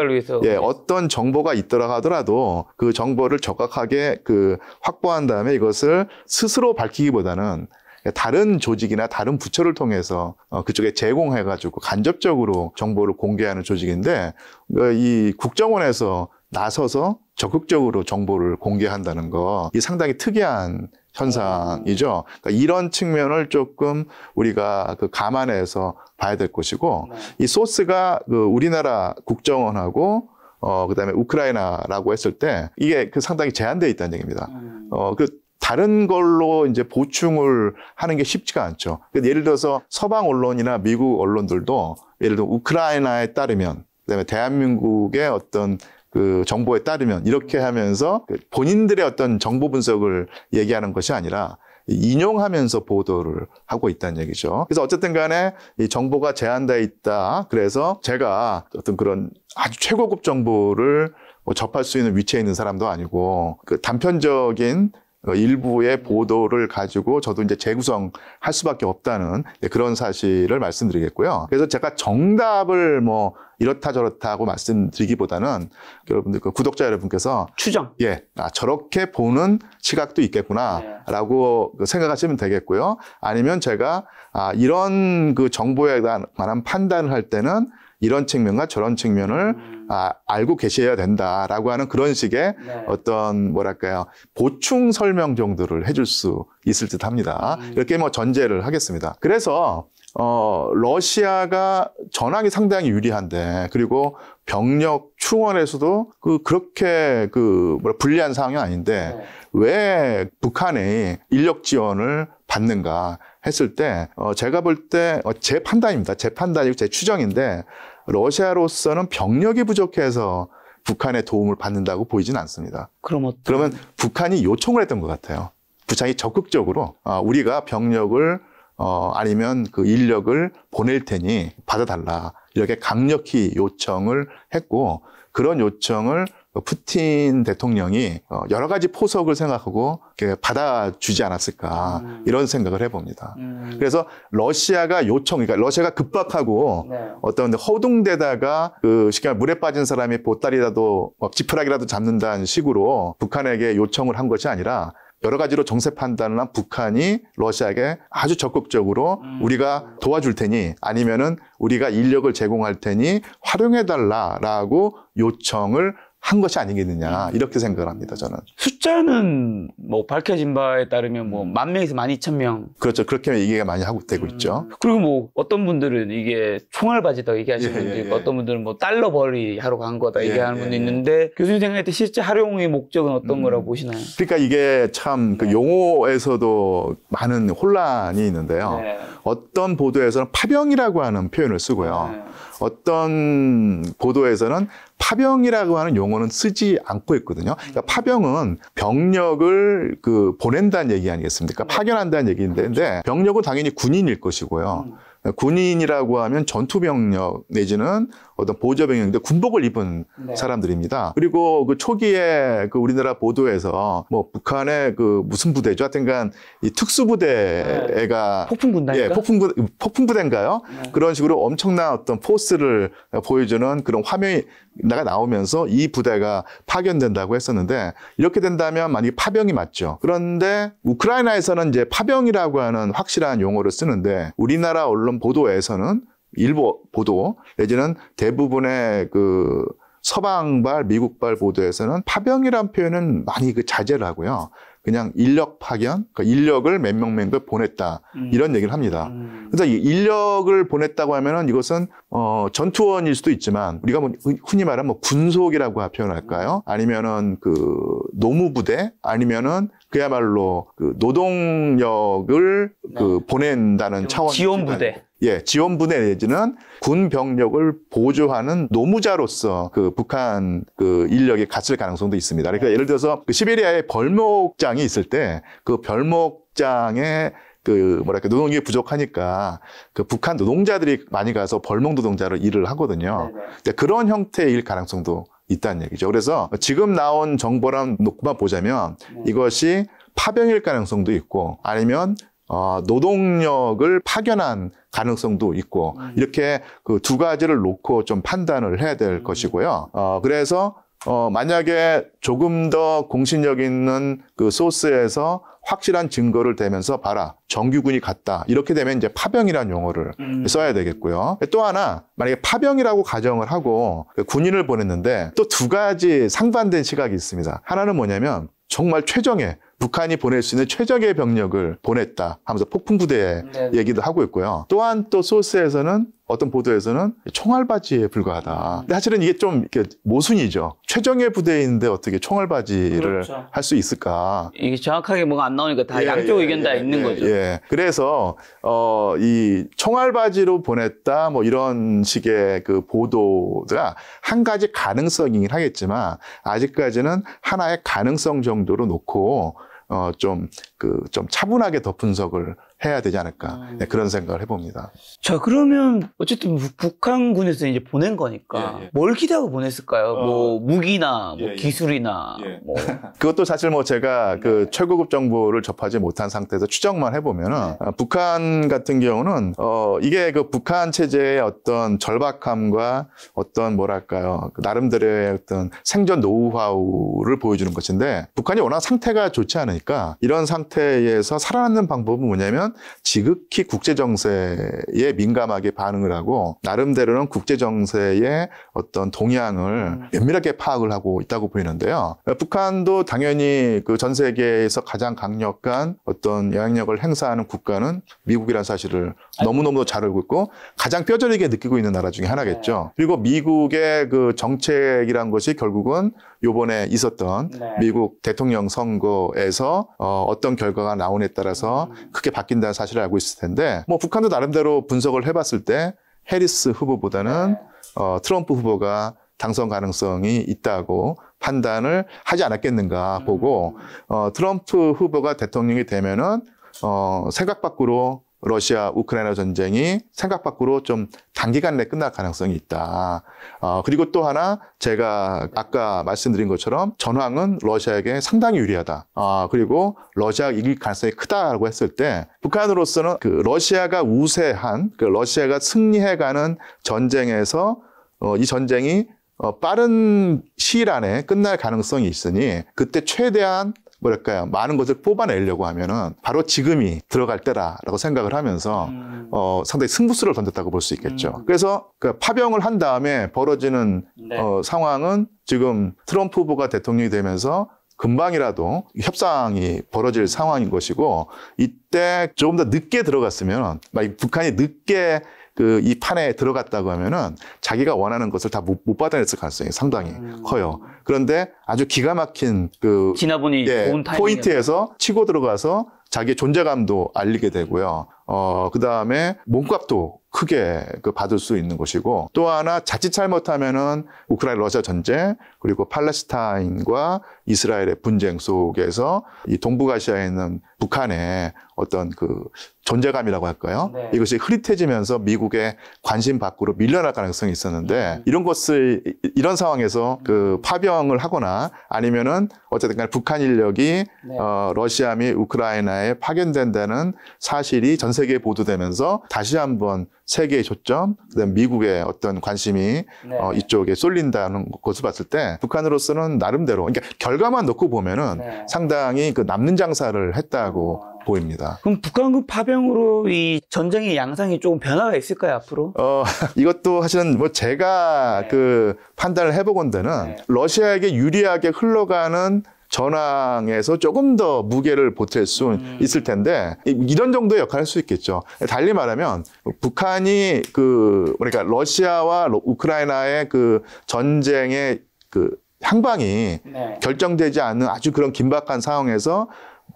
예, 어떤 정보가 있더라 하더라도 그 정보를 적확하게 그 확보한 다음에 이것을 스스로 밝히기보다는 다른 조직이나 다른 부처를 통해서 어, 그쪽에 제공해가지고 간접적으로 정보를 공개하는 조직인데 어, 이 국정원에서 나서서 적극적으로 정보를 공개한다는 거, 이 상당히 특이한 현상이죠. 그러니까 이런 측면을 조금 우리가 그 감안해서 봐야 될 것이고 네. 이 소스가 그 우리나라 국정원하고 어 그다음에 우크라이나라고 했을 때 이게 그 상당히 제한돼 있다는 얘기입니다. 음. 어그 다른 걸로 이제 보충을 하는 게 쉽지가 않죠. 그러 예를 들어서 서방 언론이나 미국 언론들도 예를 들어 우크라이나에 따르면 그다음에 대한민국의 어떤 그 정보에 따르면 이렇게 하면서 그 본인들의 어떤 정보 분석을 얘기하는 것이 아니라 인용하면서 보도를 하고 있다는 얘기죠. 그래서 어쨌든 간에 이 정보가 제한돼 있다. 그래서 제가 어떤 그런 아주 최고급 정보를 뭐 접할 수 있는 위치에 있는 사람도 아니고 그 단편적인 어, 일부의 보도를 가지고 저도 이제 재구성할 수밖에 없다는 그런 사실을 말씀드리겠고요. 그래서 제가 정답을 뭐 이렇다 저렇다고 말씀드리기보다는 여러분들 그 구독자 여러분께서 추정 예, 아 저렇게 보는 시각도 있겠구나라고 네. 생각하시면 되겠고요. 아니면 제가 아 이런 그 정보에 관한 판단을 할 때는 이런 측면과 저런 측면을 음. 아, 알고 계셔야 된다라고 하는 그런 식의 네. 어떤 뭐랄까요 보충 설명 정도를 해줄 수 있을 듯합니다. 음. 이렇게 뭐 전제를 하겠습니다. 그래서 어, 러시아가 전황이 상당히 유리한데, 그리고 병력 충원에서도 그, 그렇게 그, 뭐라, 불리한 상황이 아닌데, 네. 왜 북한의 인력 지원을 받는가 했을 때, 어, 제가 볼 때, 어, 제 판단입니다. 제 판단이고 제 추정인데, 러시아로서는 병력이 부족해서 북한의 도움을 받는다고 보이진 않습니다. 그럼 어떤... 그러면 북한이 요청을 했던 것 같아요. 부한이 적극적으로 어, 우리가 병력을 어, 아니면 그 인력을 보낼 테니 받아달라 이렇게 강력히 요청을 했고 그런 요청을 어, 푸틴 대통령이 어, 여러 가지 포석을 생각하고 받아주지 않았을까 음. 이런 생각을 해봅니다. 음. 그래서 러시아가 요청, 그러니까 러시아가 급박하고 네. 어떤 허둥대다가 그 시간 물에 빠진 사람이 보따리라도 막 지푸라기라도 잡는다는 식으로 북한에게 요청을 한 것이 아니라 여러 가지로 정세 판단을 한 북한이 러시아에게 아주 적극적으로 음. 우리가 도와줄 테니 아니면은 우리가 인력을 제공할 테니 활용해 달라라고 요청을 한 것이 아니겠느냐 음. 이렇게 생각을 합니다 저는 숫자는 뭐 밝혀진 바에 따르면 뭐만 음. 명에서 만 이천 명 그렇죠 그렇게 얘기가 많이 하고 되고 음. 있죠 그리고 뭐 어떤 분들은 이게 총알바지다 얘기하시는 예, 분도 있고 예, 예. 어떤 분들은 뭐 달러 벌이 하러 간 거다 예, 얘기하는 예, 분도 예. 있는데 교수님 생각할 때 실제 활용의 목적은 어떤 음. 거라고 보시나요? 그러니까 이게 참그 네. 용어에서도 많은 혼란이 있는데요 네. 어떤 보도에서는 파병이라고 하는 표현을 쓰고요 네. 어떤 보도에서는 파병이라고 하는 용어는 쓰지 않고 있거든요. 그러니까 음. 파병은 병력을 그 보낸다는 얘기 아니겠습니까? 네. 파견한다는 얘기인데 그렇죠. 병력은 당연히 군인일 것이고요. 음. 군인이라고 하면 전투병력 내지는 어떤 보조병인데 력 군복을 입은 네. 사람들입니다. 그리고 그 초기에 그 우리나라 보도에서 뭐 북한의 그 무슨 부대죠? 하여튼간 이 특수부대가 네. 폭풍군단 예, 폭풍부 폭풍부대인가요? 네. 그런 식으로 엄청난 어떤 포스를 보여주는 그런 화면이 나가 나오면서 이 부대가 파견된다고 했었는데 이렇게 된다면 만약에 파병이 맞죠. 그런데 우크라이나에서는 이제 파병이라고 하는 확실한 용어를 쓰는데 우리나라 언론 언론 보도에서는 일부 보도 내지는 대부분의 그 서방발 미국발 보도에서는 파병이란 표현은 많이 그 자제를 하고요. 그냥 인력 파견, 그러니까 인력을 몇 명 몇 명 보냈다 음. 이런 얘기를 합니다. 음. 그래서 이 인력을 보냈다고 하면은 이것은 어, 전투원일 수도 있지만 우리가 뭐 흔히 말하면 뭐 군속이라고 표현할까요? 아니면은 그 노무부대 아니면은 그야말로 그 노동력을 네. 그 보낸다는 차원 지원부대 예, 지원분의 내지는 군 병력을 보조하는 노무자로서 그 북한 그인력이 갔을 가능성도 있습니다. 그러니까 예를 들어서 그 시베리아에 벌목장이 있을 때 그 벌목장에 그 뭐랄까 노동력이 부족하니까 그 북한 노동자들이 많이 가서 벌목 노동자로 일을 하거든요. 네, 네. 근데 그런 형태일 가능성도 있다는 얘기죠. 그래서 지금 나온 정보랑 놓고만 보자면 네. 이것이 파병일 가능성도 있고 아니면 어, 노동력을 파견한 가능성도 있고 음. 이렇게 그 두 가지를 놓고 좀 판단을 해야 될 음. 것이고요. 어, 그래서 어, 만약에 조금 더 공신력 있는 그 소스에서 확실한 증거를 대면서 봐라. 정규군이 갔다. 이렇게 되면 이제 파병이라는 용어를 음. 써야 되겠고요. 또 하나, 만약에 파병이라고 가정을 하고 그 군인을 보냈는데 또 두 가지 상반된 시각이 있습니다. 하나는 뭐냐면 정말 최정예, 북한이 보낼 수 있는 최적의 병력을 보냈다 하면서 폭풍 부대 네. 얘기도 하고 있고요. 또한 또 소스에서는 어떤 보도에서는 총알바지에 불과하다. 근데 사실은 이게 좀 모순이죠. 최정예 부대인데 어떻게 총알바지를 그렇죠. 할수 있을까? 이게 정확하게 뭐가 안 나오니까 다 예, 양쪽 예, 의견 예, 다 있는 예, 거죠. 예. 그래서 어, 이 총알바지로 보냈다 뭐 이런 식의 그 보도가 한 가지 가능성이긴 하겠지만 아직까지는 하나의 가능성 정도로 놓고 어, 좀, 그, 좀 차분하게 더 분석을 해야 되지 않을까 음. 네, 그런 생각을 해봅니다. 자 그러면 어쨌든 북한군에서 이제 보낸 거니까 예, 예. 뭘 기대하고 보냈을까요? 어. 뭐 무기나 뭐 예, 예. 기술이나 예. 뭐 그것도 사실 뭐 제가 네. 그 최고급 정보를 접하지 못한 상태에서 추정만 해보면은 네. 아, 북한 같은 경우는 어 이게 그 북한 체제의 어떤 절박함과 어떤 뭐랄까요 그 나름대로의 어떤 생존 노하우를 보여주는 것인데 북한이 워낙 상태가 좋지 않으니까 이런 상태에서 살아남는 방법은 뭐냐면 지극히 국제 정세에 민감하게 반응을 하고 나름대로는 국제 정세의 어떤 동향을 음. 면밀하게 파악을 하고 있다고 보이는데요. 북한도 당연히 그 전 세계에서 가장 강력한 어떤 영향력을 행사하는 국가는 미국이라는 사실을 아, 너무너무잘 알고 있고 가장 뼈저리게 느끼고 있는 나라 중에 하나겠죠. 네. 그리고 미국의 그 정책이란 것이 결국은 요번에 있었던 네. 미국 대통령 선거에서 어, 어떤 결과가 나온에 따라서 음. 크게 바뀐다는 사실을 알고 있을 텐데 뭐 북한도 나름대로 분석을 해봤을 때 해리스 후보보다는 네. 어, 트럼프 후보가 당선 가능성이 있다고 판단을 하지 않았겠는가 보고 음. 어, 트럼프 후보가 대통령이 되면은 어, 생각 밖으로 러시아 우크라이나 전쟁이 생각 밖으로 좀 단기간 내에 끝날 가능성이 있다. 어, 그리고 또 하나 제가 아까 말씀드린 것처럼 전황은 러시아에게 상당히 유리하다. 어, 그리고 러시아가 이길 가능성이 크다라고 했을 때 북한으로서는 그 러시아가 우세한 그 러시아가 승리해가는 전쟁에서 어, 이 전쟁이 어, 빠른 시일 안에 끝날 가능성이 있으니 그때 최대한 뭐랄까요 많은 것을 뽑아내려고 하면은 바로 지금이 들어갈 때라라고 생각을 하면서 음. 어, 상당히 승부수를 던졌다고 볼 수 있겠죠. 음. 그래서 그 파병을 한 다음에 벌어지는 네. 어, 상황은 지금 트럼프 후보가 대통령이 되면서 금방이라도 협상이 벌어질 상황인 것이고 이때 조금 더 늦게 들어갔으면 막 북한이 늦게 그이 판에 들어갔다고 하면은 자기가 원하는 것을 다못못 받아냈을 가능성이 상당히 음. 커요. 그런데 아주 기가 막힌 그 지나보니 예, 좋은 포인트에서 치고 들어가서 자기 존재감도 알리게 되고요. 어, 그 다음에 몸값도 크게 그 받을 수 있는 것이고 또 하나 자칫 잘못하면은 우크라이나 러시아 전쟁 그리고 팔레스타인과 이스라엘의 분쟁 속에서 이 동북아시아에 있는 북한의 어떤 그 존재감이라고 할까요? 네. 이것이 흐릿해지면서 미국의 관심 밖으로 밀려날 가능성이 있었는데 음. 이런 것을 이런 상황에서 그 파병을 하거나 아니면은 어쨌든 간에 북한 인력이 네. 어, 러시아 및 우크라이나에 파견된다는 사실이 전 세계에 보도되면서 다시 한번 세계의 초점, 그다음 미국의 어떤 관심이 네. 어, 이쪽에 쏠린다는 것을 봤을 때 북한으로서는 나름대로 그러니까 결과만 놓고 보면은 네. 상당히 그 남는 장사를 했다고 보입니다. 그럼 북한군 파병으로 이 전쟁의 양상이 조금 변화가 있을까요 앞으로? 어 이것도 사실은 뭐 제가 네. 그 판단을 해보건데는 네. 러시아에게 유리하게 흘러가는 전황에서 조금 더 무게를 보탤 수 음. 있을 텐데 이런 정도의 역할을 할 수 있겠죠. 달리 말하면 북한이 그 그러니까 러시아와 우크라이나의 그 전쟁의 그 향방이 네. 결정되지 않는 아주 그런 긴박한 상황에서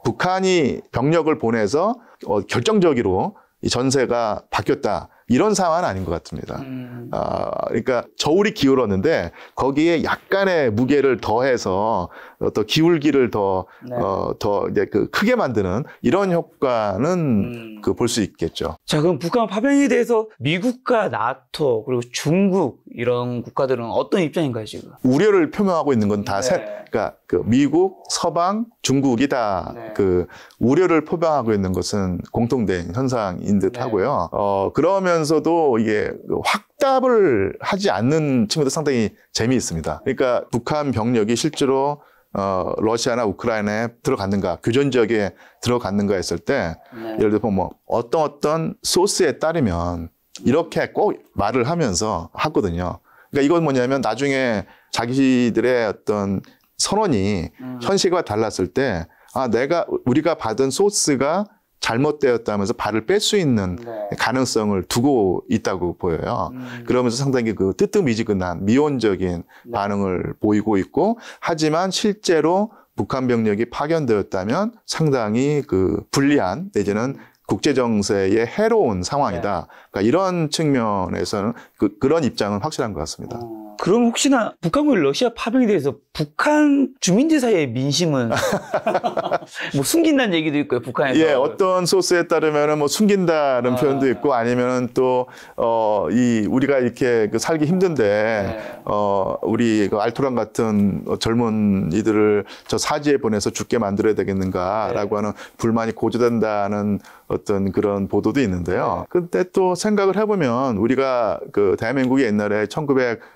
북한이 병력을 보내서 어, 결정적으로 이 전세가 바뀌었다. 이런 상황은 아닌 것 같습니다. 음. 아, 그러니까 저울이 기울었는데 거기에 약간의 무게를 더해서 어떤 기울기를 더, 네. 어, 더 이제 그 크게 만드는 이런 효과는 음. 그볼 수 있겠죠. 자, 그럼 북한 파병에 대해서 미국과 나토 그리고 중국 이런 국가들은 어떤 입장인가요, 지금? 우려를 표명하고 있는 건다 네. 그러니까 그 미국, 서방, 중국이 다그 네. 그 우려를 표방하고 있는 것은 공통된 현상인 듯 네. 하고요. 어, 그러면서도 이게 확 답을 하지 않는 측면도 상당히 재미있습니다. 그러니까 북한 병력이 실제로 어, 러시아나 우크라이나에 들어갔는가, 교전 지역에 들어갔는가 했을 때, 네. 예를 들어 뭐 어떤 어떤 소스에 따르면 이렇게 꼭 말을 하면서 하거든요. 그러니까 이건 뭐냐면 나중에 자기들의 어떤 선언이 음. 현실과 달랐을 때, 아, 내가, 우리가 받은 소스가 잘못되었다면서 발을 뺄 수 있는 네. 가능성을 두고 있다고 보여요. 음. 그러면서 상당히 그 뜨뜻미지근한 미온적인 네. 반응을 보이고 있고 하지만 실제로 북한 병력이 파견되었다면 상당히 그 불리한 내지는 음. 국제 정세에 해로운 상황이다. 네. 그러니까 이런 측면에서는 그, 그런 입장은 확실한 것 같습니다. 어... 그럼 혹시나 북한군 러시아 파병에 대해서 북한 주민들 사이의 민심은 뭐 숨긴다는 얘기도 있고요 북한에서 예 어떤 소스에 따르면뭐 숨긴다는 아... 표현도 있고 아니면 또어 이 우리가 이렇게 그 살기 힘든데 네. 어 우리 그 알토란 같은 젊은 이들을 저 사지에 보내서 죽게 만들어야 되겠는가라고 네. 하는 불만이 고조된다는 어떤 그런 보도도 있는데요. 네. 근데 또 생각을 해보면 우리가 그 대한민국이 옛날에 1960년대,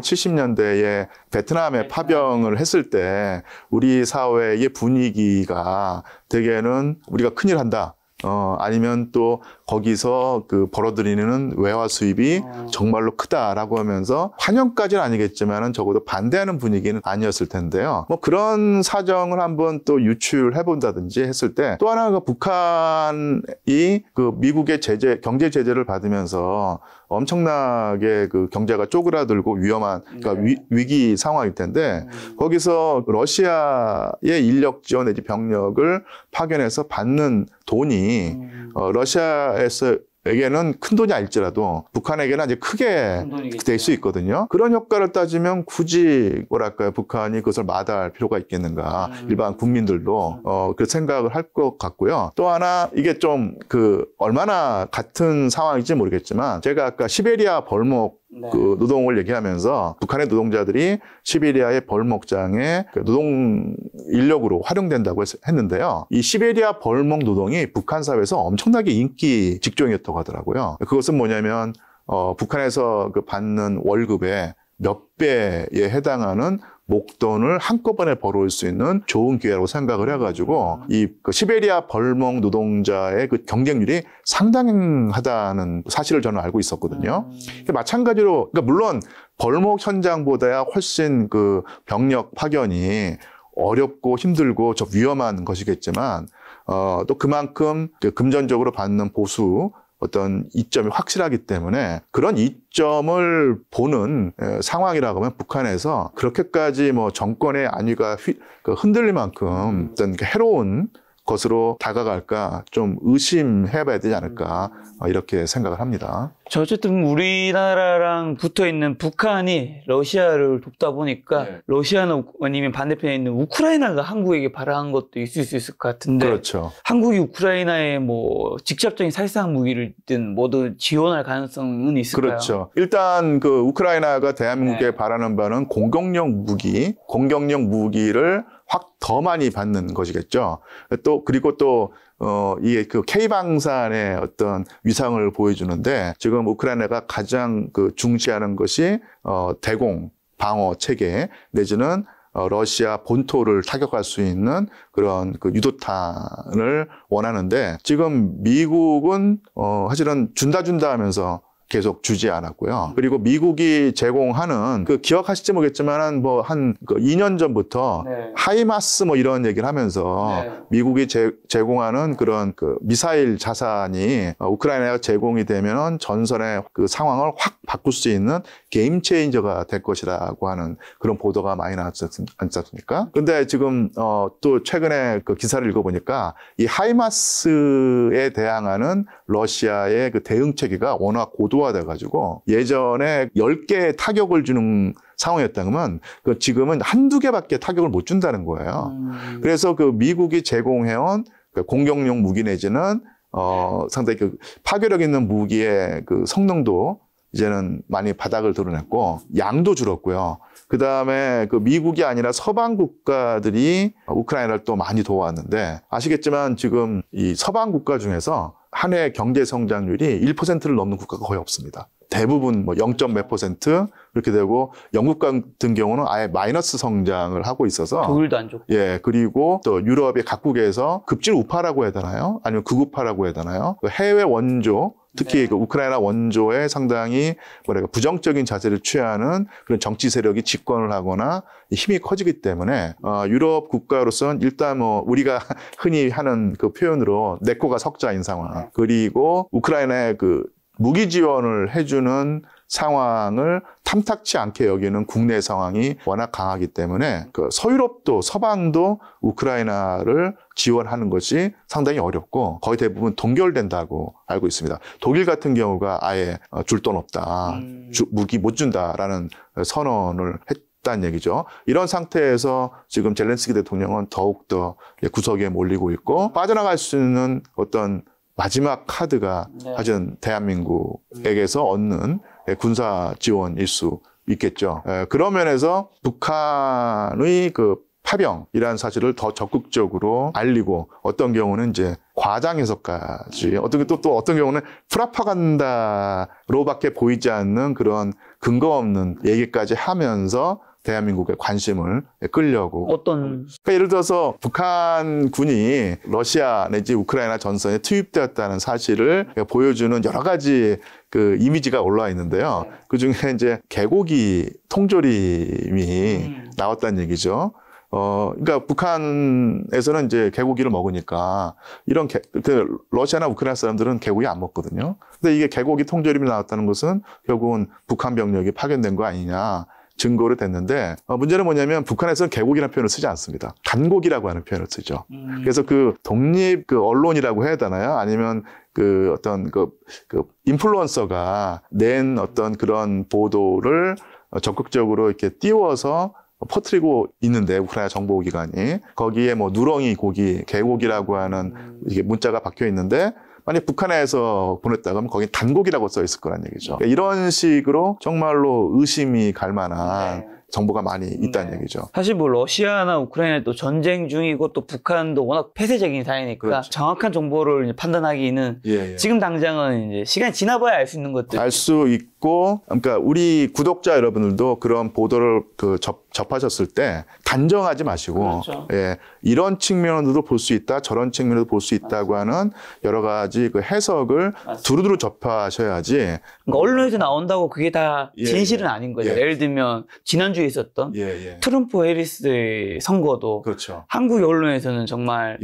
70년대에 베트남에 파병을 했을 때 우리 사회의 분위기가 대개는 우리가 큰일 한다. 어, 아니면 또 거기서 그 벌어들이는 외화 수입이 어. 정말로 크다라고 하면서 환영까지는 아니겠지만은 적어도 반대하는 분위기는 아니었을 텐데요. 뭐 그런 사정을 한번 또 유출해 본다든지 했을 때 또 하나가 북한이 그 미국의 제재 경제 제재를 받으면서 엄청나게 그 경제가 쪼그라들고 위험한 그러니까 네. 위, 기 상황일 텐데 음. 거기서 러시아의 인력 지원 내지 병력을 파견해서 받는 돈이 음. 어, 러시아에서 에게는 큰 돈이 아닐지라도 북한에게는 아주 크게 될 수 있거든요. 그런 효과를 따지면 굳이 뭐랄까요 북한이 그것을 마다할 필요가 있겠는가 음. 일반 국민들도 어, 그 생각을 할 것 같고요. 또 하나 이게 좀 그 얼마나 같은 상황인지 모르겠지만 제가 아까 시베리아 벌목 네. 그 노동을 얘기하면서 북한의 노동자들이 시베리아의 벌목장에 그 노동 인력으로 활용된다고 했, 는데요이 시베리아 벌목 노동이 북한 사회에서 엄청나게 인기 직종이었다고 하더라고요. 그것은 뭐냐면 어, 북한에서 그 받는 월급의 몇 배에 해당하는 목돈을 한꺼번에 벌어올 수 있는 좋은 기회라고 생각을 해가지고 이그 시베리아 벌목 노동자의 그 경쟁률이 상당하다는 사실을 저는 알고 있었거든요. 음. 마찬가지로 그러니까 물론 벌목 현장보다야 훨씬 그 병력 파견이 어렵고 힘들고 좀 위험한 것이겠지만 어, 또 그만큼 그 금전적으로 받는 보수 어떤 이점이 확실하기 때문에 그런 이점을 보는 상황이라고 하면 북한에서 그렇게까지 뭐 정권의 안위가 그 흔들릴 만큼 어떤 그러니까 해로운 것으로 다가갈까 좀 의심해봐야 되지 않을까 어, 이렇게 생각을 합니다. 저 어쨌든 우리나라랑 붙어 있는 북한이 러시아를 돕다 보니까 네. 러시아는 아니면 반대편에 있는 우크라이나가 한국에게 바라는 것도 있을 수 있을 것 같은데 그렇죠. 한국이 우크라이나에 뭐 직접적인 살상 무기를든 모두 지원할 가능성은 있을까요? 그렇죠. 일단 그 우크라이나가 대한민국에 네. 바라는 바는 공격용 무기, 공격용 무기를 확더 많이 받는 것이겠죠. 또 그리고 또 어, 이게 그 K방산의 어떤 위상을 보여주는데 지금 우크라이나가 가장 그 중시하는 것이 어, 대공 방어 체계 내지는 어, 러시아 본토를 타격할 수 있는 그런 그 유도탄을 원하는데 지금 미국은 어, 사실은 준다 준다 하면서 계속 주지 않았고요. 그리고 미국이 제공하는 그 기억하실지 모르겠지만 뭐한 그 2년 전부터 네. 하이마스 뭐 이런 얘기를 하면서 네. 미국이 제, 공하는 그런 그 미사일 자산이 어, 우크라이나에 제공이 되면 전선의 그 상황을 확 바꿀 수 있는 게임 체인저가 될 것이라고 하는 그런 보도가 많이 나왔었습니까? 근데 지금 어, 또 최근에 그 기사를 읽어보니까 이 하이마스에 대항하는 러시아의 그 대응 체계가 워낙 고도화돼 가지고 예전에 1 0개 타격을 주는 상황이었다면 그 지금은 한두 개밖에 타격을 못 준다는 거예요. 음. 그래서 그 미국이 제공해온 그 공격용 무기 내지는 어 상당히 그 파괴력 있는 무기의 그 성능도 이제는 많이 바닥을 드러냈고 양도 줄었고요. 그다음에 그 미국이 아니라 서방 국가들이 우크라이나를 또 많이 도와왔는데 아시겠지만 지금 이 서방 국가 중에서 한해 경제 성장률이 1%를 넘는 국가가 거의 없습니다. 대부분 뭐 0.몇 퍼센트 그렇게 되고 영국 같은 경우는 아예 마이너스 성장을 하고 있어서 독일도 안 좋고 예 그리고 또 유럽의 각국에서 급질 우파라고 해야 되나요 아니면 극우파라고 해야 되나요 그 해외 원조 특히 네. 그 우크라이나 원조에 상당히 뭐랄까 부정적인 자세를 취하는 그런 정치 세력이 집권을 하거나 힘이 커지기 때문에 어, 유럽 국가로서는 일단 뭐 우리가 흔히 하는 그 표현으로 내 코가 석자인 상황 네. 그리고 우크라이나의 그 무기 지원을 해주는 상황을 탐탁치 않게 여기는 국내 상황이 워낙 강하기 때문에 그 서유럽도 서방도 우크라이나를 지원하는 것이 상당히 어렵고 거의 대부분 동결된다고 알고 있습니다. 독일 같은 경우가 아예 어, 줄돈 없다, 음. 주, 무기 못 준다라는 선언을 했. 다는 얘기죠. 이런 상태에서 지금 젤렌스키 대통령은 더욱더 구석에 몰리고 있고 빠져나갈 수 있는 어떤 마지막 카드가 네. 사실은 대한민국에게서 얻는 예, 군사 지원일 수 있겠죠. 예, 그런 면에서 북한의 그 파병이라는 사실을 더 적극적으로 알리고 어떤 경우는 이제 과장해서까지 어떤게 또, 또 어떤 경우는 프라파간다로밖에 보이지 않는 그런 근거 없는 얘기까지 하면서 대한민국의 관심을 끌려고. 어떤? 그러니까 예를 들어서 북한 군이 러시아 내지 우크라이나 전선에 투입되었다는 사실을 보여주는 여러 가지 그 이미지가 올라와 있는데요. 네. 그 중에 이제 개고기 통조림이 음. 나왔다는 얘기죠. 어, 그러니까 북한에서는 이제 개고기를 먹으니까 이런 개, 그 러시아나 우크라이나 사람들은 개고기 안 먹거든요. 근데 이게 개고기 통조림이 나왔다는 것은 결국은 북한 병력이 파견된 거 아니냐 증거로 됐는데 어, 문제는 뭐냐면 북한에서는 개국이라는 표현을 쓰지 않습니다. 단국이라고 하는 표현을 쓰죠. 음. 그래서 그 독립 그 언론이라고 해야 되나요? 아니면 그 어떤 그, 그 인플루언서가 낸 어떤 그런 보도를 적극적으로 이렇게 띄워서 퍼트리고 있는데 우크라이나 정보기관이 거기에 뭐 누렁이 고기, 개고기라고 하는 음. 이게 문자가 박혀 있는데 만약 북한에서 보냈다 그러면 거긴 단국이라고써 있을 거란 얘기죠. 그 이런 식으로 정말로 의심이 갈 만한 네. 정보가 많이 있다는 네. 얘기죠. 사실 뭐 러시아나 우크라이나또 전쟁 중이고 또 북한도 워낙 폐쇄적인 사회니까 그렇죠. 정확한 정보를 판단하기는 예, 예. 지금 당장은 이제 시간이 지나봐야 알 수 있는 것들. 알 수 있고, 그러니까 우리 구독자 여러분들도 그런 보도를 그 접. 접하셨을 때 단정하지 마시고 그렇죠. 예, 이런 측면으로도 볼수 있다, 저런 측면으로도 볼수 있다고 맞습니다. 하는 여러 가지 그 해석을 맞습니다. 두루두루 접하셔야지. 그러니까 언론에서 나온다고 그게 다 예, 예. 진실은 아닌 거죠. 예. 를 들면 지난주에 있었던 예, 예, 트럼프 해리스의 선거도 그렇죠. 한국 언론에서는 정말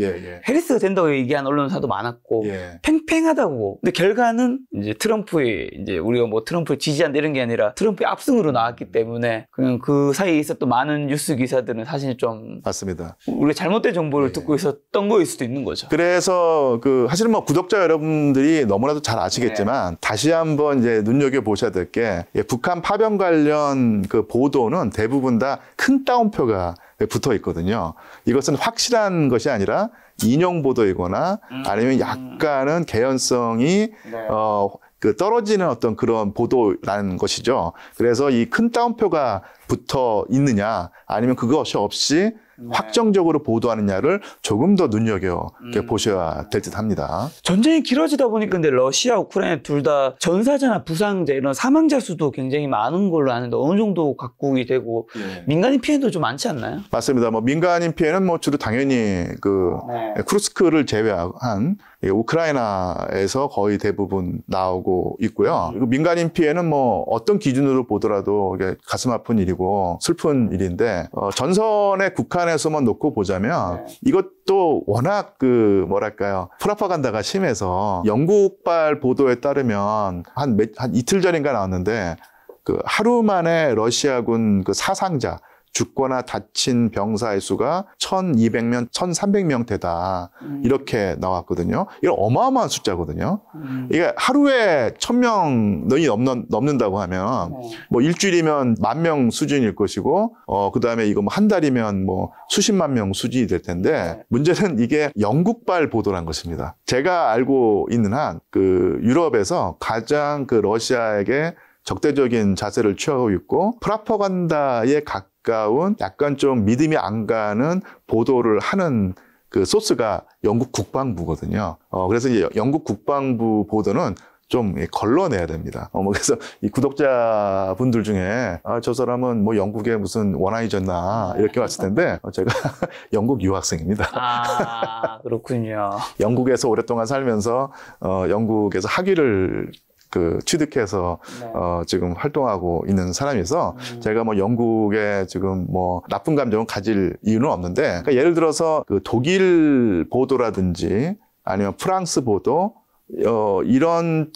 해리스가 된다고 얘기한 언론사도 많았고 팽팽하다고. 근데 결과는 이제 트럼프의 이제 우리가 뭐 트럼프 지지한다 이런 게 아니라 트럼프의 압승으로 나왔기 때문에 그냥 그 사이에 있었던 또 많은 뉴스 기사들은 사실 좀 맞습니다. 우리가 잘못된 정보를 네. 듣고 있었던 거일 수도 있는 거죠. 그래서 그 사실 뭐 구독자 여러분들이 너무나도 잘 아시겠지만 네. 다시 한번 이제 눈여겨 보셔야 될게 예, 북한 파병 관련 그 보도는 대부분 다 큰 따옴표가 붙어 있거든요. 이것은 확실한 것이 아니라 인용 보도이거나 음. 아니면 약간은 개연성이 네. 어, 그 떨어지는 어떤 그런 보도라는 것이죠. 그래서 이큰 따옴표가 붙어 있느냐 아니면 그것이 없이 네. 확정적으로 보도하느냐를 조금 더 눈여겨 음. 보셔야 될듯 합니다. 전쟁이 길어지다 보니까 근데 러시아, 우크라이나 둘 다 전사자나 부상자 이런 사망자 수도 굉장히 많은 걸로 아는데 어느 정도 각국이 되고 네. 민간인 피해도 좀 많지 않나요? 맞습니다. 뭐 민간인 피해는 뭐 주로 당연히 그 네. 크루스크를 제외한 예, 우크라이나에서 거의 대부분 나오고 있고요. 민간인 피해는 뭐 어떤 기준으로 보더라도 가슴 아픈 일이고 슬픈 일인데 어, 전선에 국한에서만 놓고 보자면 네. 이것도 워낙 그 뭐랄까요 프라파간다가 심해서 영국발 보도에 따르면 한, 몇, 한 이틀 전인가 나왔는데 그 하루 만에 러시아군 그 사상자 죽거나 다친 병사의 수가 1200명, 1300명대다. 음. 이렇게 나왔거든요. 이건 어마어마한 숫자거든요. 음. 이게 하루에 1000명 넘이 넘는, 넘는다고 하면 네. 뭐 일주일이면 만 명 수준일 것이고 어, 그 다음에 이거 뭐 한 달이면 뭐 수십만 명 수준이 될 텐데 네. 문제는 이게 영국발 보도란 것입니다. 제가 알고 있는 한 그 유럽에서 가장 그 러시아에게 적대적인 자세를 취하고 있고 프라퍼간다에 각 가까운 약간 좀 믿음이 안 가는 보도를 하는 그 소스가 영국 국방부거든요. 어, 그래서 이제 영국 국방부 보도는 좀 걸러내야 됩니다. 어, 뭐 그래서 이 구독자 분들 중에 아, 저 사람은 뭐 영국에 무슨 원아이졌나 이렇게 왔을 텐데 어, 제가 영국 유학생입니다. 아 그렇군요. 영국에서 오랫동안 살면서 어, 영국에서 학위를 그 취득해서 네. 어, 지금 활동하고 있는 사람이어서 음. 제가 뭐 영국에 지금 뭐 나쁜 감정을 가질 이유는 없는데 그러니까 예를 들어서 그 독일 보도라든지 아니면 프랑스 보도 어, 이런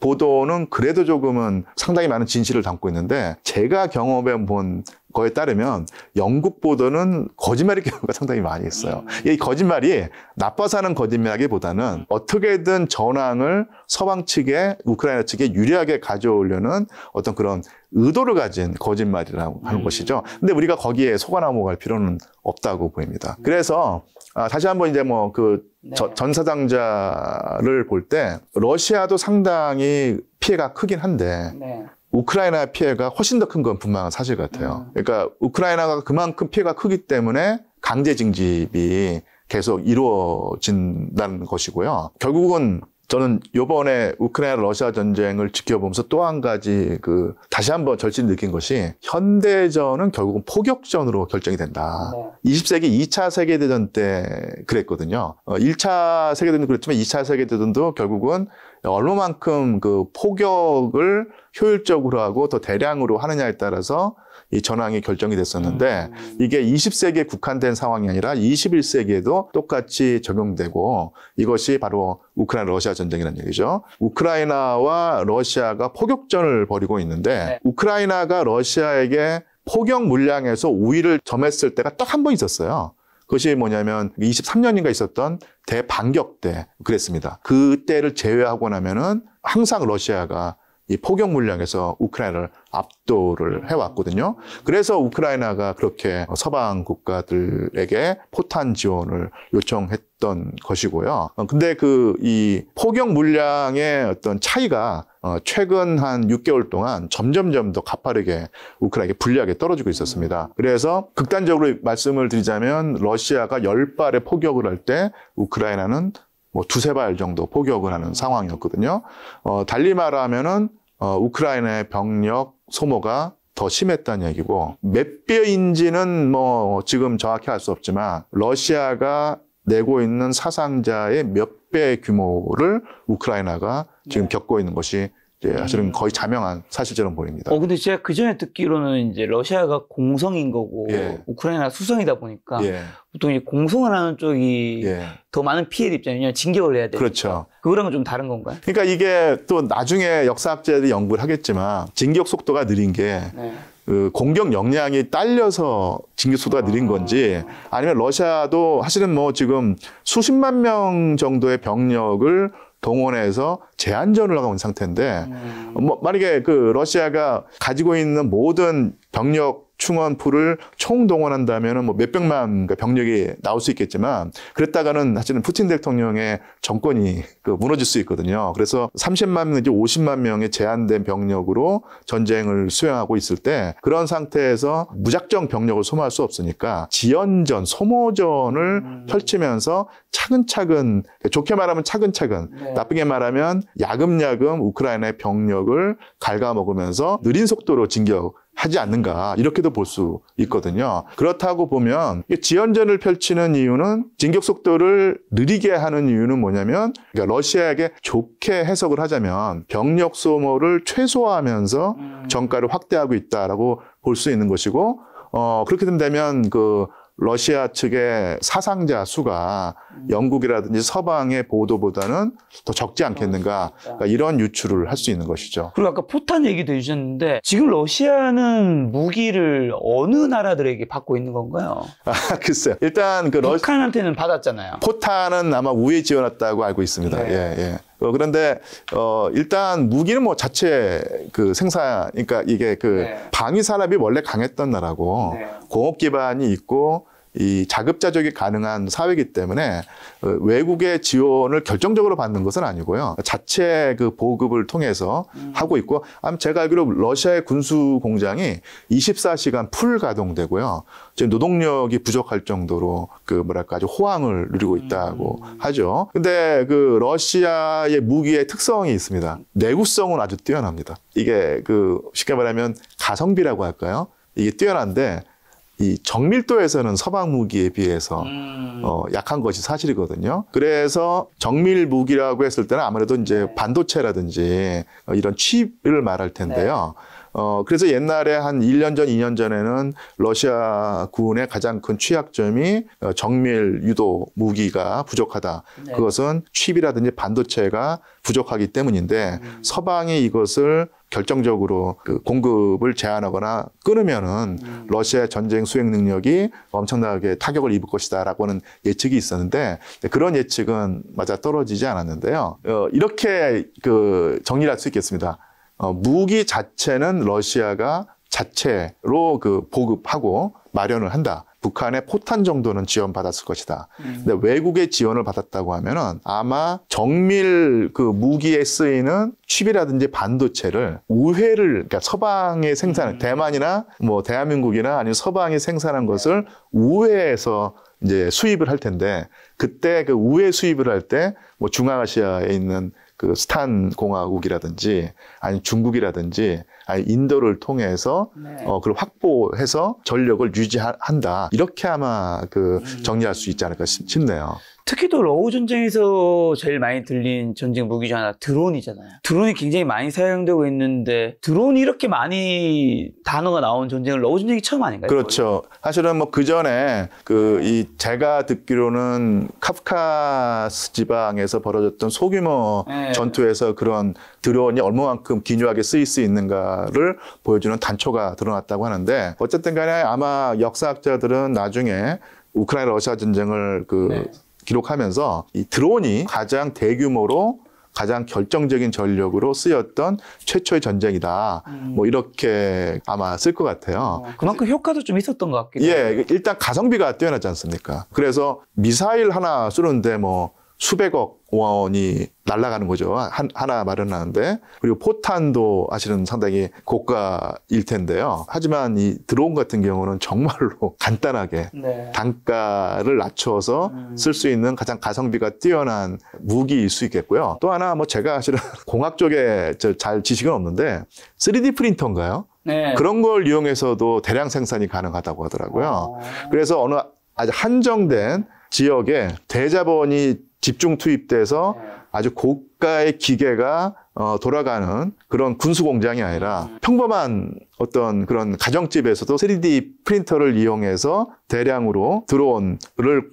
보도는 그래도 조금은 상당히 많은 진실을 담고 있는데 제가 경험해 본 거에 따르면 영국보다는 거짓말의 경우가 상당히 많이 있어요. 음. 이 거짓말이 나빠서 하는 거짓말이기보다는 어떻게든 전황을 서방 측에 우크라이나 측에 유리하게 가져오려는 어떤 그런 의도를 가진 거짓말이라고 하는 음. 것이죠. 근데 우리가 거기에 속아 넘어갈 필요는 없다고 보입니다. 음. 그래서 아, 다시 한번 이제 뭐그 네. 전사당자를 볼 때 러시아도 상당히 피해가 크긴 한데 네. 우크라이나 피해가 훨씬 더 큰 건 분명한 사실 같아요. 음. 그러니까 우크라이나가 그만큼 피해가 크기 때문에 강제 징집이 계속 이루어진다는 것이고요. 결국은 저는 요번에 우크라이나 러시아 전쟁을 지켜보면서 또 한 가지 그 다시 한번 절실 히 느낀 것이 현대전은 결국은 포격전으로 결정이 된다. 네. 20세기 2차 세계 대전 때 그랬거든요. 1차 어, 세계 대전도 그랬지만 2차 세계 대전도 결국은 얼마만큼 그 포격을 효율적으로 하고 더 대량으로 하느냐에 따라서 이 전황이 결정이 됐었는데 음. 이게 20세기에 국한된 상황이 아니라 21세기에도 똑같이 적용되고 이것이 바로 우크라이나 러시아 전쟁이라는 얘기죠. 우크라이나와 러시아가 포격전을 벌이고 있는데 네. 우크라이나가 러시아에게 포격 물량에서 우위를 점했을 때가 딱 한 번 있었어요. 그것이 뭐냐면 23년인가 있었던 대반격 때 그랬습니다. 그때를 제외하고 나면은 항상 러시아가 이 포격 물량에서 우크라이나를 압도를 해왔거든요. 그래서 우크라이나가 그렇게 서방 국가들에게 포탄 지원을 요청했던 것이고요. 어, 근데 그 이 포격 물량의 어떤 차이가 어, 최근 한 6개월 동안 점점점 더 가파르게 우크라이나에 불리하게 떨어지고 있었습니다. 그래서 극단적으로 말씀을 드리자면 러시아가 10발의 포격을 할 때 우크라이나는 뭐 두세 발 정도 포격을 하는 상황이었거든요. 어, 달리 말하면은 어, 우크라이나의 병력 소모가 더 심했다는 얘기고 몇 배인지는 뭐 지금 정확히 알 수 없지만 러시아가 내고 있는 사상자의 몇 배 규모를 우크라이나가 지금 네. 겪고 있는 것이 예, 사실은 음. 거의 자명한 사실처럼 보입니다. 어, 근데 제가 그 전에 듣기로는 이제 러시아가 공성인 거고 예. 우크라이나 수성이다 보니까 예. 보통 이제 공성을 하는 쪽이 예. 더 많은 피해를 입잖아요. 징계를 해야 돼요. 그렇죠. 그거랑은 좀 다른 건가요? 그러니까 이게 또 나중에 역사학자들이 연구를 하겠지만 진격 속도가 느린 게 네. 그 공격 역량이 딸려서 징계 속도가 느린 아. 건지 아니면 러시아도 사실은 뭐 지금 수십만 명 정도의 병력을 동원해서 제한전을 나온 상태인데 음. 뭐 만약에 그 러시아가 가지고 있는 모든 병력 충원포를 총동원한다면 뭐 몇백만 그러니까 병력이 나올 수 있겠지만 그랬다가는 사실은 푸틴 대통령의 정권이 그 무너질 수 있거든요. 그래서 30만 내지 50만 명의 제한된 병력으로 전쟁을 수행하고 있을 때 그런 상태에서 무작정 병력을 소모할 수 없으니까 지연전, 소모전을 음. 펼치면서 차근차근 좋게 말하면 차근차근 네. 나쁘게 말하면 야금야금 우크라이나의 병력을 갉아먹으면서 느린 속도로 진격 하지 않는가 이렇게도 볼 수 있거든요. 그렇다고 보면 지연전을 펼치는 이유는 진격 속도를 느리게 하는 이유는 뭐냐면 그러니까 러시아에게 좋게 해석을 하자면 병력 소모를 최소화하면서 음. 정가를 확대하고 있다라고 볼 수 있는 것이고 어 그렇게 되면 그 러시아 측의 사상자 수가 음. 영국이라든지 서방의 보도보다는 더 적지 않겠는가 아, 그러니까 이런 유출을할 수 있는 것이죠. 그리고 아까 포탄 얘기도 해주셨는데 지금 러시아는 무기를 어느 나라들에게 받고 있는 건가요? 아, 글쎄요. 일단 그 러시... 북한한테는 받았잖아요. 포탄은 아마 우회 지원했다고 알고 있습니다. 네. 예, 예. 어, 그런데 어, 일단 무기는 뭐 자체 그 생산, 그러니까 이게 그 네. 방위 산업이 원래 강했던 나라고 네. 공업 기반이 있고 이 자급자족이 가능한 사회이기 때문에 어, 외국의 지원을 결정적으로 받는 것은 아니고요. 자체 그 보급을 통해서 음. 하고 있고, 아마 제가 알기로 러시아의 군수 공장이 24시간 풀 가동되고요. 지금 노동력이 부족할 정도로 그 뭐랄까 아주 호황을 누리고 음. 있다고 음. 하죠. 근데 그 러시아의 무기의 특성이 있습니다. 내구성은 아주 뛰어납니다. 이게 그 쉽게 말하면 가성비라고 할까요? 이게 뛰어난데 이 정밀도에서는 서방 무기에 비해서 음. 어, 약한 것이 사실이거든요. 그래서 정밀 무기라고 했을 때는 아무래도 이제 네. 반도체라든지 어, 이런 칩을 말할 텐데요. 네. 어, 그래서 옛날에 한 1년 전, 2년 전에는 러시아 군의 가장 큰 취약점이 어, 정밀 유도 무기가 부족하다. 네. 그것은 칩이라든지 반도체가 부족하기 때문인데 음. 서방이 이것을 결정적으로 그 공급을 제한하거나 끊으면은 음. 러시아의 전쟁 수행 능력이 엄청나게 타격을 입을 것이다라고 는 예측이 있었는데 그런 예측은 맞아 떨어지지 않았는데요. 어, 이렇게 그 정리를 할 수 있겠습니다. 어, 무기 자체는 러시아가 자체로 그 보급하고 마련을 한다. 북한의 포탄 정도는 지원받았을 것이다. 음. 근데 외국의 지원을 받았다고 하면은 아마 정밀 그 무기에 쓰이는 칩이라든지 반도체를 우회를 그러니까 서방의 생산 음. 대만이나 뭐 대한민국이나 아니면 서방이 생산한 것을 우회해서 이제 수입을 할 텐데 그때 그 우회 수입을 할 때 뭐 중앙아시아에 있는 그 스탄 공화국이라든지 아니 중국이라든지 인도를 통해서 네. 어, 그걸 확보해서 전력을 유지한다. 이렇게 아마 그 음. 정리할 수 있지 않을까 싶네요. 특히 또 러우 전쟁에서 제일 많이 들린 전쟁 무기 중 하나 드론이잖아요. 드론이 굉장히 많이 사용되고 있는데 드론이 이렇게 많이 단어가 나온 전쟁은 러우 전쟁이 처음 아닌가요? 그렇죠. 거의? 사실은 뭐 그 전에 그이 제가 듣기로는 카프카스 지방에서 벌어졌던 소규모 네. 전투에서 그런 드론이 얼마만큼 기묘하게 쓰일 수 있는가 역사를 보여주는 단초가 드러났다고 하는데 어쨌든 간에 아마 역사학자들은 나중에 우크라이나 러시아 전쟁을 그 네. 기록하면서 이 드론이 가장 대규모로 가장 결정적인 전력으로 쓰였던 최초의 전쟁이다. 음. 뭐 이렇게 아마 쓸 것 같아요. 어, 그만큼 효과도 좀 있었던 것 같기도 해요. 예, 일단 가성비가 뛰어났지 않습니까? 그래서 미사일 하나 쏘는데 뭐 수백억 원이 날아가는 거죠. 한, 하나 마련하는데. 그리고 포탄도 아시는 상당히 고가일 텐데요. 하지만 이 드론 같은 경우는 정말로 간단하게 네. 단가를 낮춰서 음. 쓸수 있는 가장 가성비가 뛰어난 무기일 수 있겠고요. 또 하나 뭐 제가 사실은 공학 쪽에 잘 지식은 없는데 3D 프린터인가요? 네. 그런 걸 이용해서도 대량 생산이 가능하다고 하더라고요. 오. 아. 그래서 어느 아주 한정된 지역에 대자본이 집중 투입돼서 네. 아주 고가의 기계가 어, 돌아가는 그런 군수 공장이 아니라 평범한 어떤 그런 가정집에서도 3D 프린터를 이용해서 대량으로 드론을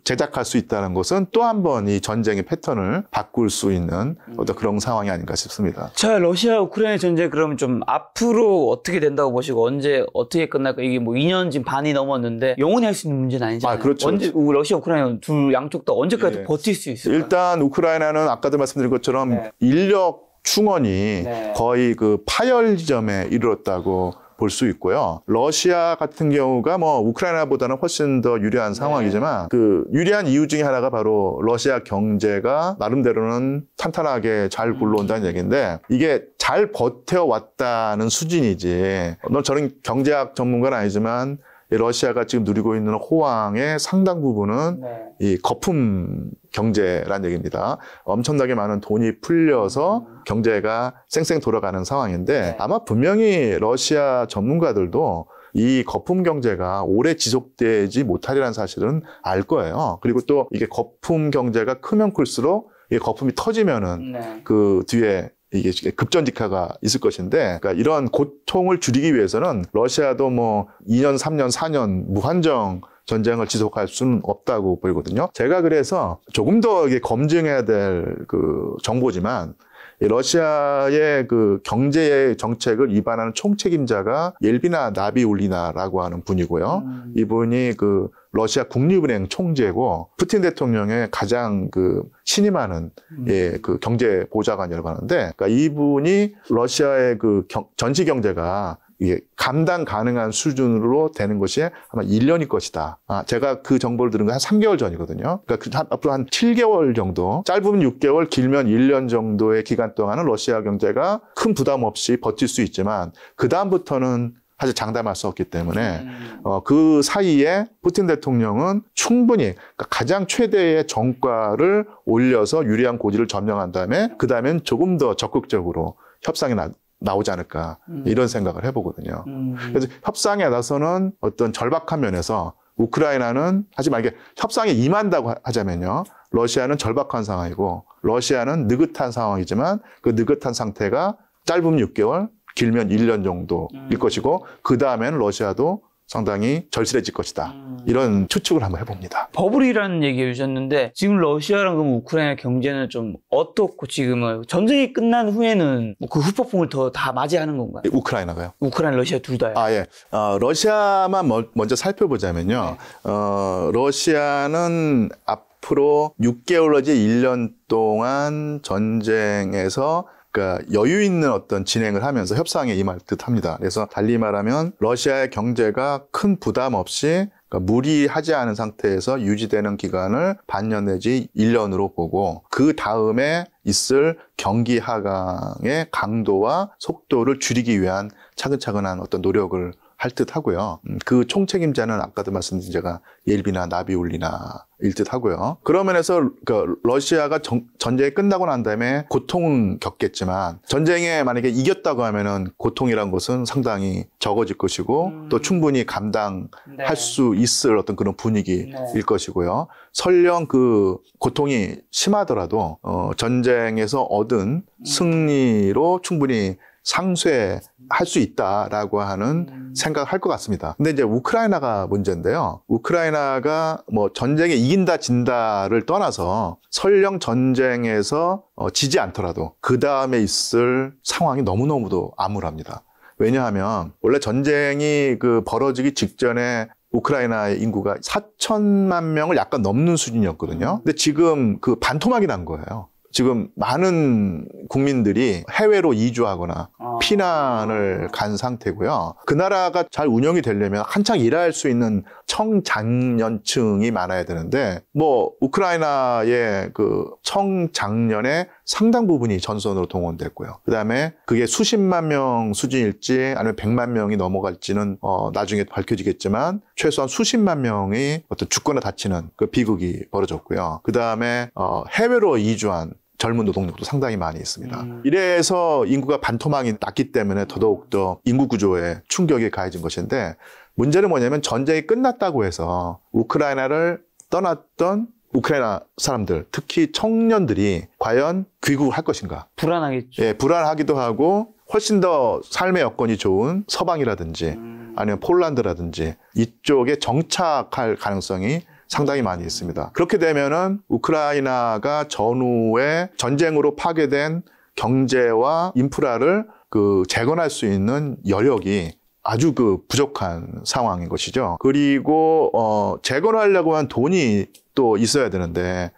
제작할 수 있다는 것은 또 한 번 이 전쟁의 패턴을 바꿀 수 있는 어떤 그런 상황이 아닌가 싶습니다. 자, 러시아 우크라이나 전쟁 그러면좀 앞으로 어떻게 된다고 보시고 언제 어떻게 끝날까 이게 뭐 2년 지금 반이 넘었는데 영원히 할 수 있는 문제는 아니잖아요. 아, 그렇죠. 언제 그렇죠. 러시아 우크라이나 둘 양쪽 다 언제까지 예. 버틸 수 있을까요? 일단 우크라이나는 아까도 말씀드린 것처럼 네. 인력 충원이 네. 거의 그 파열 지점에 이르렀다고 볼 수 있고요. 러시아 같은 경우가 뭐 우크라이나보다는 훨씬 더 유리한 네. 상황이지만 네. 그 유리한 이유 중에 하나가 바로 러시아 경제가 나름대로는 탄탄하게 잘 음. 굴러온다는 얘기인데 이게 잘 버텨왔다는 수준이지. 물론 어, 저는 경제학 전문가는 아니지만 러시아가 지금 누리고 있는 호황의 상당 부분은 네. 이 거품 경제란 얘기입니다. 엄청나게 많은 돈이 풀려서 음. 경제가 쌩쌩 돌아가는 상황인데 네. 아마 분명히 러시아 전문가들도 이 거품 경제가 오래 지속되지 못하리라는 사실은 알 거예요. 그리고 또 이게 거품 경제가 크면 클수록 이 거품이 터지면은 네. 그 뒤에 이게 급전직하가 있을 것인데 그러니까 이런 고통을 줄이기 위해서는 러시아도 뭐 2년, 3년, 4년 무한정 전쟁을 지속할 수는 없다고 보이거든요. 제가 그래서 조금 더 이게 검증해야 될 그 정보지만 러시아의 그 경제 의 정책을 위반하는 총책임자가 옐비나 나비울리나라고 하는 분이고요. 음. 이분이 그 러시아 국립은행 총재고 푸틴 대통령의 가장 그 신임하는 음. 예, 그 경제 보좌관이라고 하는데 그러니까 이분이 러시아의 그 전시 경제가 예, 감당 가능한 수준으로 되는 것이 아마 1년일 것이다. 아, 제가 그 정보를 들은 건 한 3개월 전이거든요. 그러니까 그 한, 앞으로 한 7개월 정도, 짧으면 6개월, 길면 1년 정도의 기간 동안은 러시아 경제가 큰 부담 없이 버틸 수 있지만 그 다음부터는 사실 장담할 수 없기 때문에 음. 어, 그 사이에 푸틴 대통령은 충분히 그러니까 가장 최대의 정가를 올려서 유리한 고지를 점령한 다음에 그 다음엔 조금 더 적극적으로 협상이 나, 나오지 않을까 음. 이런 생각을 해보거든요. 음. 그래서 협상에 나서는 어떤 절박한 면에서 우크라이나는 하지만 이게 협상에 임한다고 하자면요. 러시아는 절박한 상황이고 러시아는 느긋한 상황이지만 그 느긋한 상태가 짧으면 6개월, 길면 1년 정도일 음. 것이고 그 다음에는 러시아도 상당히 절실해질 것이다. 음. 이런 추측을 한번 해봅니다. 버블이라는 얘기 해주셨는데 지금 러시아랑 우크라이나 경제는 좀 어떻고 지금은 전쟁이 끝난 후에는 뭐 그 후폭풍을 더 다 맞이하는 건가요? 예, 우크라이나가요? 우크라이나 러시아 둘 다요. 아 예. 어, 러시아만 멀, 먼저 살펴보자면요. 네. 어, 러시아는 앞으로 6개월 내지 1년 동안 전쟁에서 그러니까 여유 있는 어떤 진행을 하면서 협상에 임할 듯합니다. 그래서 달리 말하면 러시아의 경제가 큰 부담 없이 그러니까 무리하지 않은 상태에서 유지되는 기간을 반년 내지 1년으로 보고 그 다음에 있을 경기 하강의 강도와 속도를 줄이기 위한 차근차근한 어떤 노력을 할듯 하고요. 음, 그 총책임자는 아까도 말씀드린 제가 예비나 나비올리나 일듯 하고요. 그런 면에서 그 러시아가 전, 전쟁이 끝나고 난 다음에 고통은 겪겠지만 전쟁에 만약에 이겼다고 하면은 고통이란 것은 상당히 적어질 것이고 음. 또 충분히 감당할 네. 수 있을 어떤 그런 분위기일 네. 것이고요. 설령 그 고통이 심하더라도 어, 전쟁에서 얻은 음. 승리로 충분히 상쇄할 수 있다라고 하는 음. 생각할 것 같습니다. 근데 이제 우크라이나가 문제인데요. 우크라이나가 뭐 전쟁에 이긴다 진다를 떠나서 설령 전쟁에서 어, 지지 않더라도 그 다음에 있을 상황이 너무너무도 암울합니다. 왜냐하면 원래 전쟁이 그 벌어지기 직전에 우크라이나의 인구가 4천만 명을 약간 넘는 수준이었거든요. 음. 근데 지금 그 반토막이 난 거예요. 지금 많은 국민들이 해외로 이주하거나 아. 피난을 간 상태고요. 그 나라가 잘 운영이 되려면 한창 일할 수 있는 청장년층이 많아야 되는데 뭐 우크라이나의 그 청장년의 상당 부분이 전선으로 동원됐고요. 그다음에 그게 수십만 명 수준일지 아니면 백만 명이 넘어갈지는 어 나중에 밝혀지겠지만 최소한 수십만 명이 어떤 죽거나 다치는 그 비극이 벌어졌고요. 그다음에 어 해외로 이주한 젊은 노동력도 상당히 많이 있습니다. 음. 이래서 인구가 반토막이 났기 때문에 더더욱더 인구 구조에 충격이 가해진 것인데 문제는 뭐냐면 전쟁이 끝났다고 해서 우크라이나를 떠났던 우크라이나 사람들, 특히 청년들이 과연 귀국을 할 것인가? 불안하겠죠. 예, 불안하기도 하고 훨씬 더 삶의 여건이 좋은 서방이라든지 음. 아니면 폴란드라든지 이쪽에 정착할 가능성이 상당히 많이 있습니다. 그렇게 되면은 우크라이나가 전후에 전쟁으로 파괴된 경제와 인프라를 그 재건할 수 있는 여력이 아주 그 부족한 상황인 것이죠. 그리고 어 재건하려고 한 돈이 또 있어야 되는데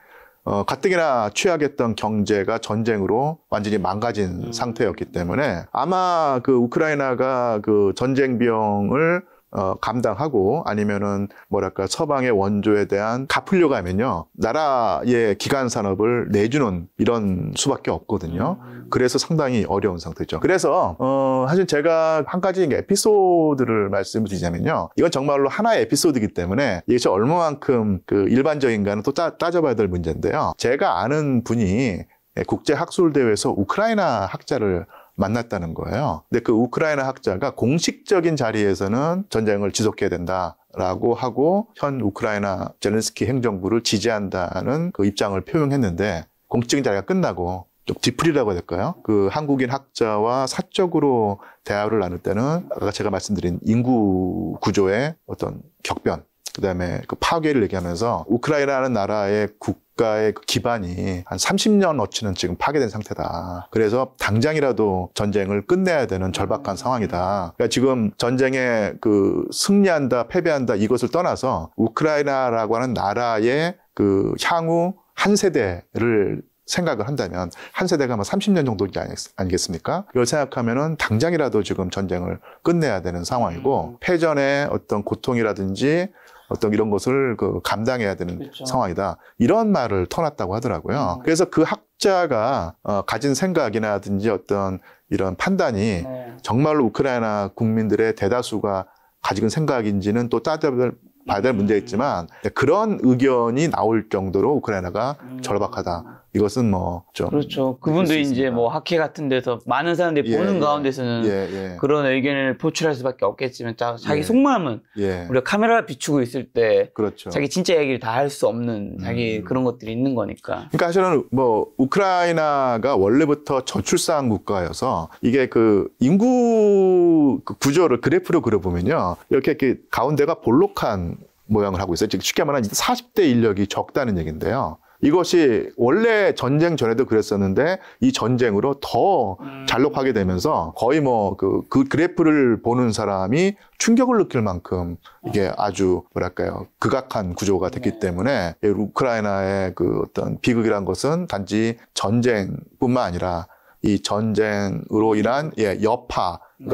어 가뜩이나 취약했던 경제가 전쟁으로 완전히 망가진 음. 상태였기 때문에 아마 그 우크라이나가 그 전쟁 비용을 어, 감당하고 아니면은 뭐랄까 서방의 원조에 대한 갚으려고 하면요 나라의 기간 산업을 내주는 이런 수밖에 없거든요. 음. 그래서 상당히 어려운 상태죠. 그래서 어, 사실 제가 한 가지 에피소드를 말씀드리자면요 이건 정말로 하나의 에피소드이기 때문에 이것이 얼마만큼 그 일반적인가는 또 따, 따져봐야 될 문제인데요. 제가 아는 분이 국제 학술 대회에서 우크라이나 학자를 만났다는 거예요. 근데 그 우크라이나 학자가 공식적인 자리에서는 전쟁을 지속해야 된다. 라고 하고 현 우크라이나 젤렌스키 행정부를 지지한다는 그 입장을 표명했는데 공적인 식 자리가 끝나고 좀 뒤풀이라고 해야 될까요? 그 한국인 학자와 사적으로 대화를 나눌 때는 아까 제가 말씀드린 인구 구조의 어떤 격변 그다음에 그 파괴를 얘기하면서 우크라이나라는 나라의 국가의 기반이 한 30년 어치는 지금 파괴된 상태다. 그래서 당장이라도 전쟁을 끝내야 되는 절박한 상황이다. 그러니까 지금 전쟁에 그 승리한다, 패배한다 이것을 떠나서 우크라이나라고 하는 나라의 그 향후 한 세대를 생각을 한다면 한 세대가 뭐 30년 정도인지 아니겠습니까? 이걸 생각하면은 당장이라도 지금 전쟁을 끝내야 되는 상황이고 음. 패전의 어떤 고통이라든지 어떤 이런 것을 그 감당해야 되는 그렇죠. 상황이다. 이런 말을 터놨다고 하더라고요. 음. 그래서 그 학자가 어, 가진 생각이나든지 어떤 이런 판단이 네. 정말로 우크라이나 국민들의 대다수가 가지고 생각인지는 또 따져볼 봐야 될 음. 문제였지만 네, 그런 의견이 나올 정도로 우크라이나가 음. 절박하다. 이것은 뭐좀 그렇죠. 그분도 이제 뭐 학회 같은 데서 많은 사람들이 예, 보는 예, 가운데서는 예, 예. 그런 의견을 포출할 수밖에 없겠지만 자기 예. 속마음은 예. 우리가 카메라 비추고 있을 때 그렇죠. 자기 진짜 얘기를 다 할 수 없는 음. 자기 음. 그런 것들이 있는 거니까. 그러니까 사실은 뭐 우크라이나가 원래부터 저출산 국가여서 이게 그 인구 그 구조를 그래프로 그려보면요 이렇게 이렇게 그 가운데가 볼록한 모양을 하고 있어요. 즉 쉽게 말하면 40대 인력이 적다는 얘기인데요. 이것이 원래 전쟁 전에도 그랬었는데 이 전쟁으로 더 잘록하게 음. 되면서 거의 뭐 그 그 그래프를 보는 사람이 충격을 느낄 만큼 이게 어. 아주 뭐랄까요 극악한 구조가 됐기 네. 때문에 우크라이나의 그 어떤 비극이란 것은 단지 전쟁뿐만 아니라 이 전쟁으로 인한 예, 여파가 음.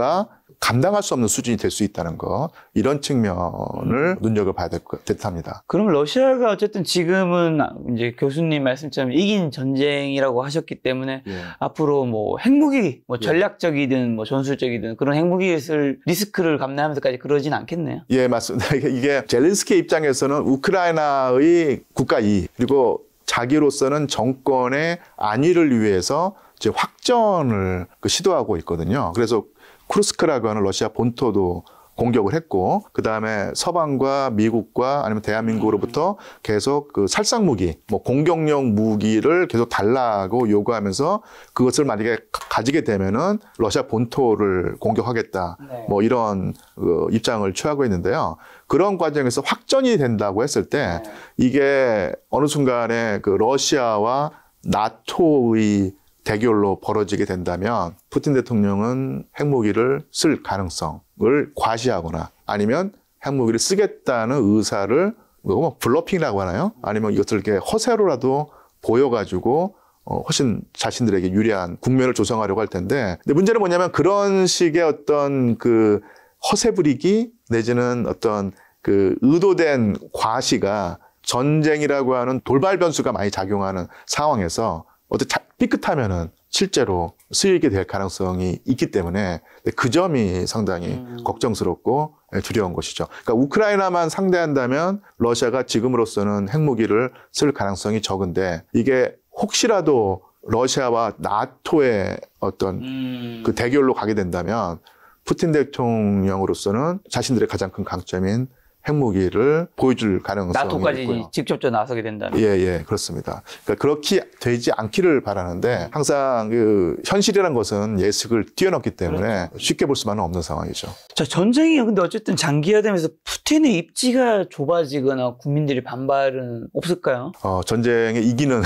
감당할 수 없는 수준이 될 수 있다는 거 이런 측면을 음. 눈여겨봐야 될것 같답니다. 그럼 러시아가 어쨌든 지금은 이제 교수님 말씀처럼 이긴 전쟁이라고 하셨기 때문에 예. 앞으로 뭐 핵무기, 뭐 예. 전략적이든 뭐 전술적이든 그런 핵무기에 쓸 리스크를 감내하면서까지 그러진 않겠네요. 예, 맞습니다. 이게 젤린스키 입장에서는 우크라이나의 국가 이 그리고 자기로서는 정권의 안위를 위해서 이제 확전을 그 시도하고 있거든요. 그래서 크루스크라고 하는 러시아 본토도 공격을 했고 그 다음에 서방과 미국과 아니면 대한민국으로부터 계속 그 살상 무기, 뭐 공격용 무기를 계속 달라고 요구하면서 그것을 만약에 가지게 되면은 러시아 본토를 공격하겠다, 네. 뭐 이런 그 입장을 취하고 있는데요. 그런 과정에서 확전이 된다고 했을 때 네. 이게 어느 순간에 그 러시아와 나토의 대결로 벌어지게 된다면 푸틴 대통령은 핵무기를 쓸 가능성을 과시하거나 아니면 핵무기를 쓰겠다는 의사를 뭐, 뭐 블러핑이라고 하나요? 아니면 이것을 이렇게 허세로라도 보여가지고 어, 훨씬 자신들에게 유리한 국면을 조성하려고 할 텐데 근데 문제는 뭐냐면 그런 식의 어떤 그 허세 부리기 내지는 어떤 그 의도된 과시가 전쟁이라고 하는 돌발 변수가 많이 작용하는 상황에서 어떻게 자, 삐끗하면은 실제로 수익이 될 가능성이 있기 때문에 네, 그 점이 상당히 음. 걱정스럽고 예, 두려운 것이죠. 그러니까 우크라이나만 상대한다면 러시아가 지금으로서는 핵무기를 쓸 가능성이 적은데 이게 혹시라도 러시아와 나토의 어떤 음. 그 대결로 가게 된다면 푸틴 대통령으로서는 자신들의 가장 큰 강점인 핵무기를 보여줄 가능성이 나토까지 있고 직접적으로 나서게 된다는 예, 예, 그렇습니다. 그러니까 그렇게 되지 않기를 바라는데 항상 그현실이라는 것은 예측을 뛰어넘기 때문에 그렇죠. 쉽게 볼 수만은 없는 상황이죠. 자, 전쟁이 근데 어쨌든 장기화되면서 푸틴의 입지가 좁아지거나 국민들이 반발은 없을까요? 어, 전쟁에 이기는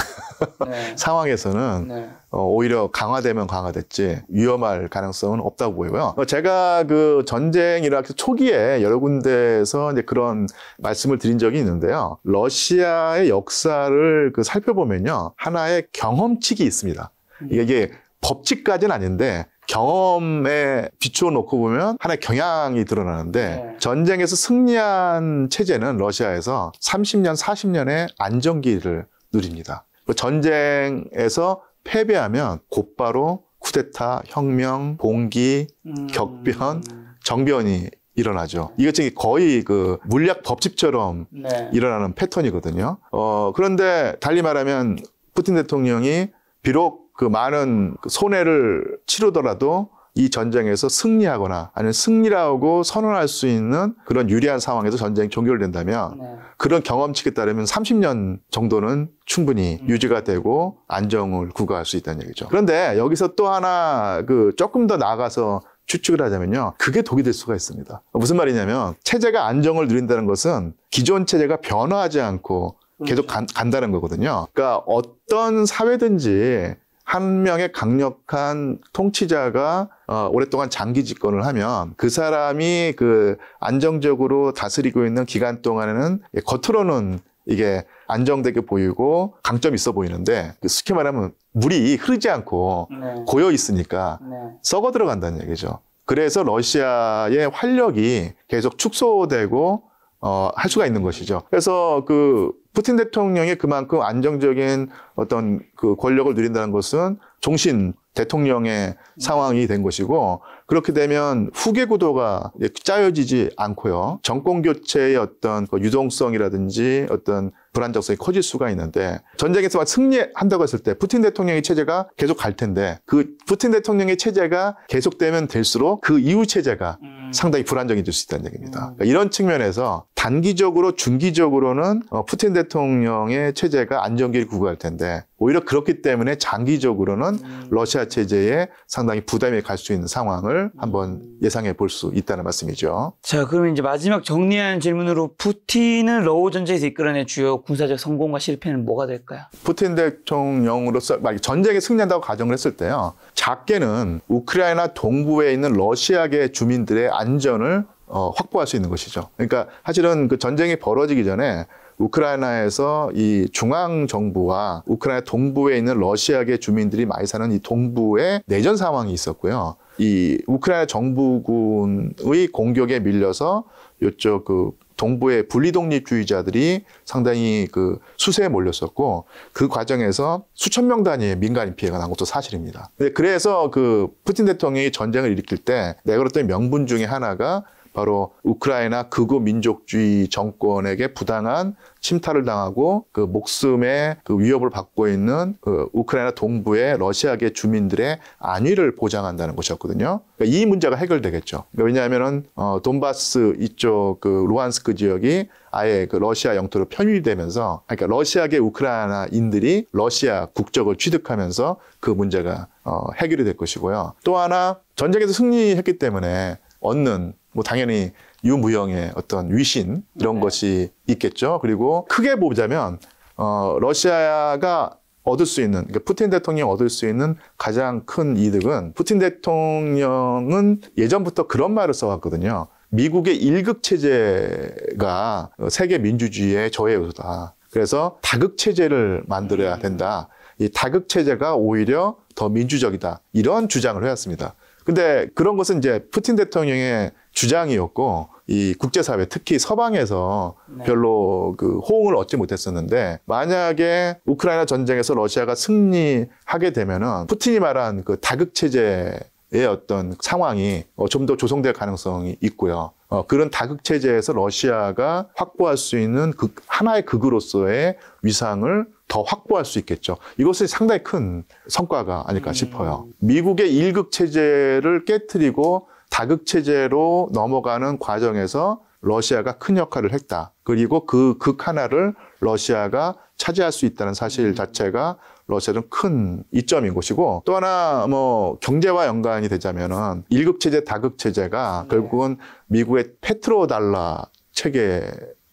네. 상황에서는 네. 어, 오히려 강화되면 강화됐지 위험할 가능성은 없다고 보이고요. 어, 제가 그 전쟁 이라 초기에 여러 군데에서 이제 그런 말씀을 드린 적이 있는데요. 러시아의 역사를 그 살펴보면요. 하나의 경험칙이 있습니다. 이게 법칙까지는 아닌데 경험에 비추어 놓고 보면 하나의 경향이 드러나는데 네. 전쟁에서 승리한 체제는 러시아에서 30년, 40년의 안정기를 누립니다. 그 전쟁에서 패배하면 곧바로 쿠데타, 혁명, 봉기, 음... 격변, 정변이 일어나죠. 이것 중에 거의 그물약 법칙처럼 네. 일어나는 패턴이거든요. 어, 그런데 달리 말하면 푸틴 대통령이 비록 그 많은 그 손해를 치르더라도 이 전쟁에서 승리하거나 아니면 승리라고 선언할 수 있는 그런 유리한 상황에서 전쟁이 종결된다면 네. 그런 경험치에 따르면 30년 정도는 충분히 음. 유지가 되고 안정을 구가할 수 있다는 얘기죠. 그런데 여기서 또 하나 그 조금 더 나아가서 추측을 하자면요. 그게 독이 될 수가 있습니다. 무슨 말이냐면 체제가 안정을 누린다는 것은 기존 체제가 변화하지 않고 계속 그렇죠. 간, 다는 거거든요. 그러니까 어떤 사회든지 한 명의 강력한 통치자가 어, 오랫동안 장기 집권을 하면 그 사람이 그 안정적으로 다스리고 있는 기간 동안에는 예, 겉으로는 이게 안정되게 보이고 강점이 있어 보이는데 쉽게 그 말하면 물이 흐르지 않고 네. 고여 있으니까 네. 썩어 들어간다는 얘기죠. 그래서 러시아의 활력이 계속 축소되고 어, 할 수가 있는 것이죠. 그래서 그 푸틴 대통령의 그만큼 안정적인 어떤 그 권력을 누린다는 것은 종신 대통령의 상황이 된 것이고 그렇게 되면 후계 구도가 짜여지지 않고요. 정권 교체의 어떤 그 유동성이라든지 어떤 불안정성이 커질 수가 있는데 전쟁에서 막 승리한다고 했을 때 푸틴 대통령의 체제가 계속 갈 텐데 그 푸틴 대통령의 체제가 계속되면 될수록 그 이후 체제가 음. 상당히 불안정해질 수 있다는 얘기입니다. 음. 그러니까 이런 측면에서 단기적으로 중기적으로는 어, 푸틴 대통령의 체제가 안정기를 구가할 텐데 오히려 그렇기 때문에 장기적으로는 음. 러시아 체제에 상당히 부담이 갈 수 있는 상황을 음. 한번 예상해 볼 수 있다는 말씀이죠. 자, 그럼 이제 마지막 정리한 질문으로 푸틴은 러우 전쟁에서 이끌어낸 주요 군사적 성공과 실패는 뭐가 될까요? 푸틴 대통령으로서 전쟁에 승리한다고 가정을 했을 때요. 작게는 우크라이나 동부에 있는 러시아계 주민들의 안전을 어, 확보할 수 있는 것이죠. 그러니까 사실은 그 전쟁이 벌어지기 전에 우크라이나에서 이 중앙 정부와 우크라이나 동부에 있는 러시아계 주민들이 많이 사는 이 동부의 내전 상황이 있었고요. 이 우크라이나 정부군의 공격에 밀려서 이쪽 그 동부의 분리독립주의자들이 상당히 그 수세에 몰렸었고 그 과정에서 수천 명 단위의 민간인 피해가 난 것도 사실입니다. 근 그래서 그 푸틴 대통령이 전쟁을 일으킬 때 내걸었던 명분 중에 하나가 바로 우크라이나 극우 민족주의 정권에게 부당한 침탈을 당하고 그 목숨의 그 위협을 받고 있는 그 우크라이나 동부의 러시아계 주민들의 안위를 보장한다는 것이었거든요. 그러니까 이 문제가 해결되겠죠. 그러니까 왜냐하면은 어, 돈바스 이쪽 그 루안스크 지역이 아예 그 러시아 영토로 편입되면서 그러니까 러시아계 우크라이나인들이 러시아 국적을 취득하면서 그 문제가 어, 해결이 될 것이고요. 또 하나 전쟁에서 승리했기 때문에 얻는 뭐 당연히 유무형의 어떤 위신 이런 네. 것이 있겠죠. 그리고 크게 보자면 어, 러시아가 얻을 수 있는 그러니까 푸틴 대통령이 얻을 수 있는 가장 큰 이득은 푸틴 대통령은 예전부터 그런 말을 써왔거든요. 미국의 일극 체제가 세계 민주주의의 저해 요소다. 그래서 다극 체제를 만들어야 음. 된다. 이 다극 체제가 오히려 더 민주적이다. 이런 주장을 해왔습니다. 근데 그런 것은 이제 푸틴 대통령의 주장이었고 이 국제사회 특히 서방에서 네. 별로 그 호응을 얻지 못했었는데 만약에 우크라이나 전쟁에서 러시아가 승리하게 되면은 푸틴이 말한 그 다극 체제의 어떤 상황이 어, 좀더 조성될 가능성이 있고요. 어, 그런 다극 체제에서 러시아가 확보할 수 있는 그 하나의 극으로서의 위상을 더 확보할 수 있겠죠. 이것이 상당히 큰 성과가 아닐까 음. 싶어요. 미국의 일극 체제를 깨뜨리고 다극 체제로 넘어가는 과정에서 러시아가 큰 역할을 했다. 그리고 그 극 하나를 러시아가 차지할 수 있다는 사실 음. 자체가 러시아는 큰 이점인 것이고 또 하나 뭐 경제와 연관이 되자면은 일극 체제 다극 체제가 네. 결국은 미국의 페트로 달러 체계의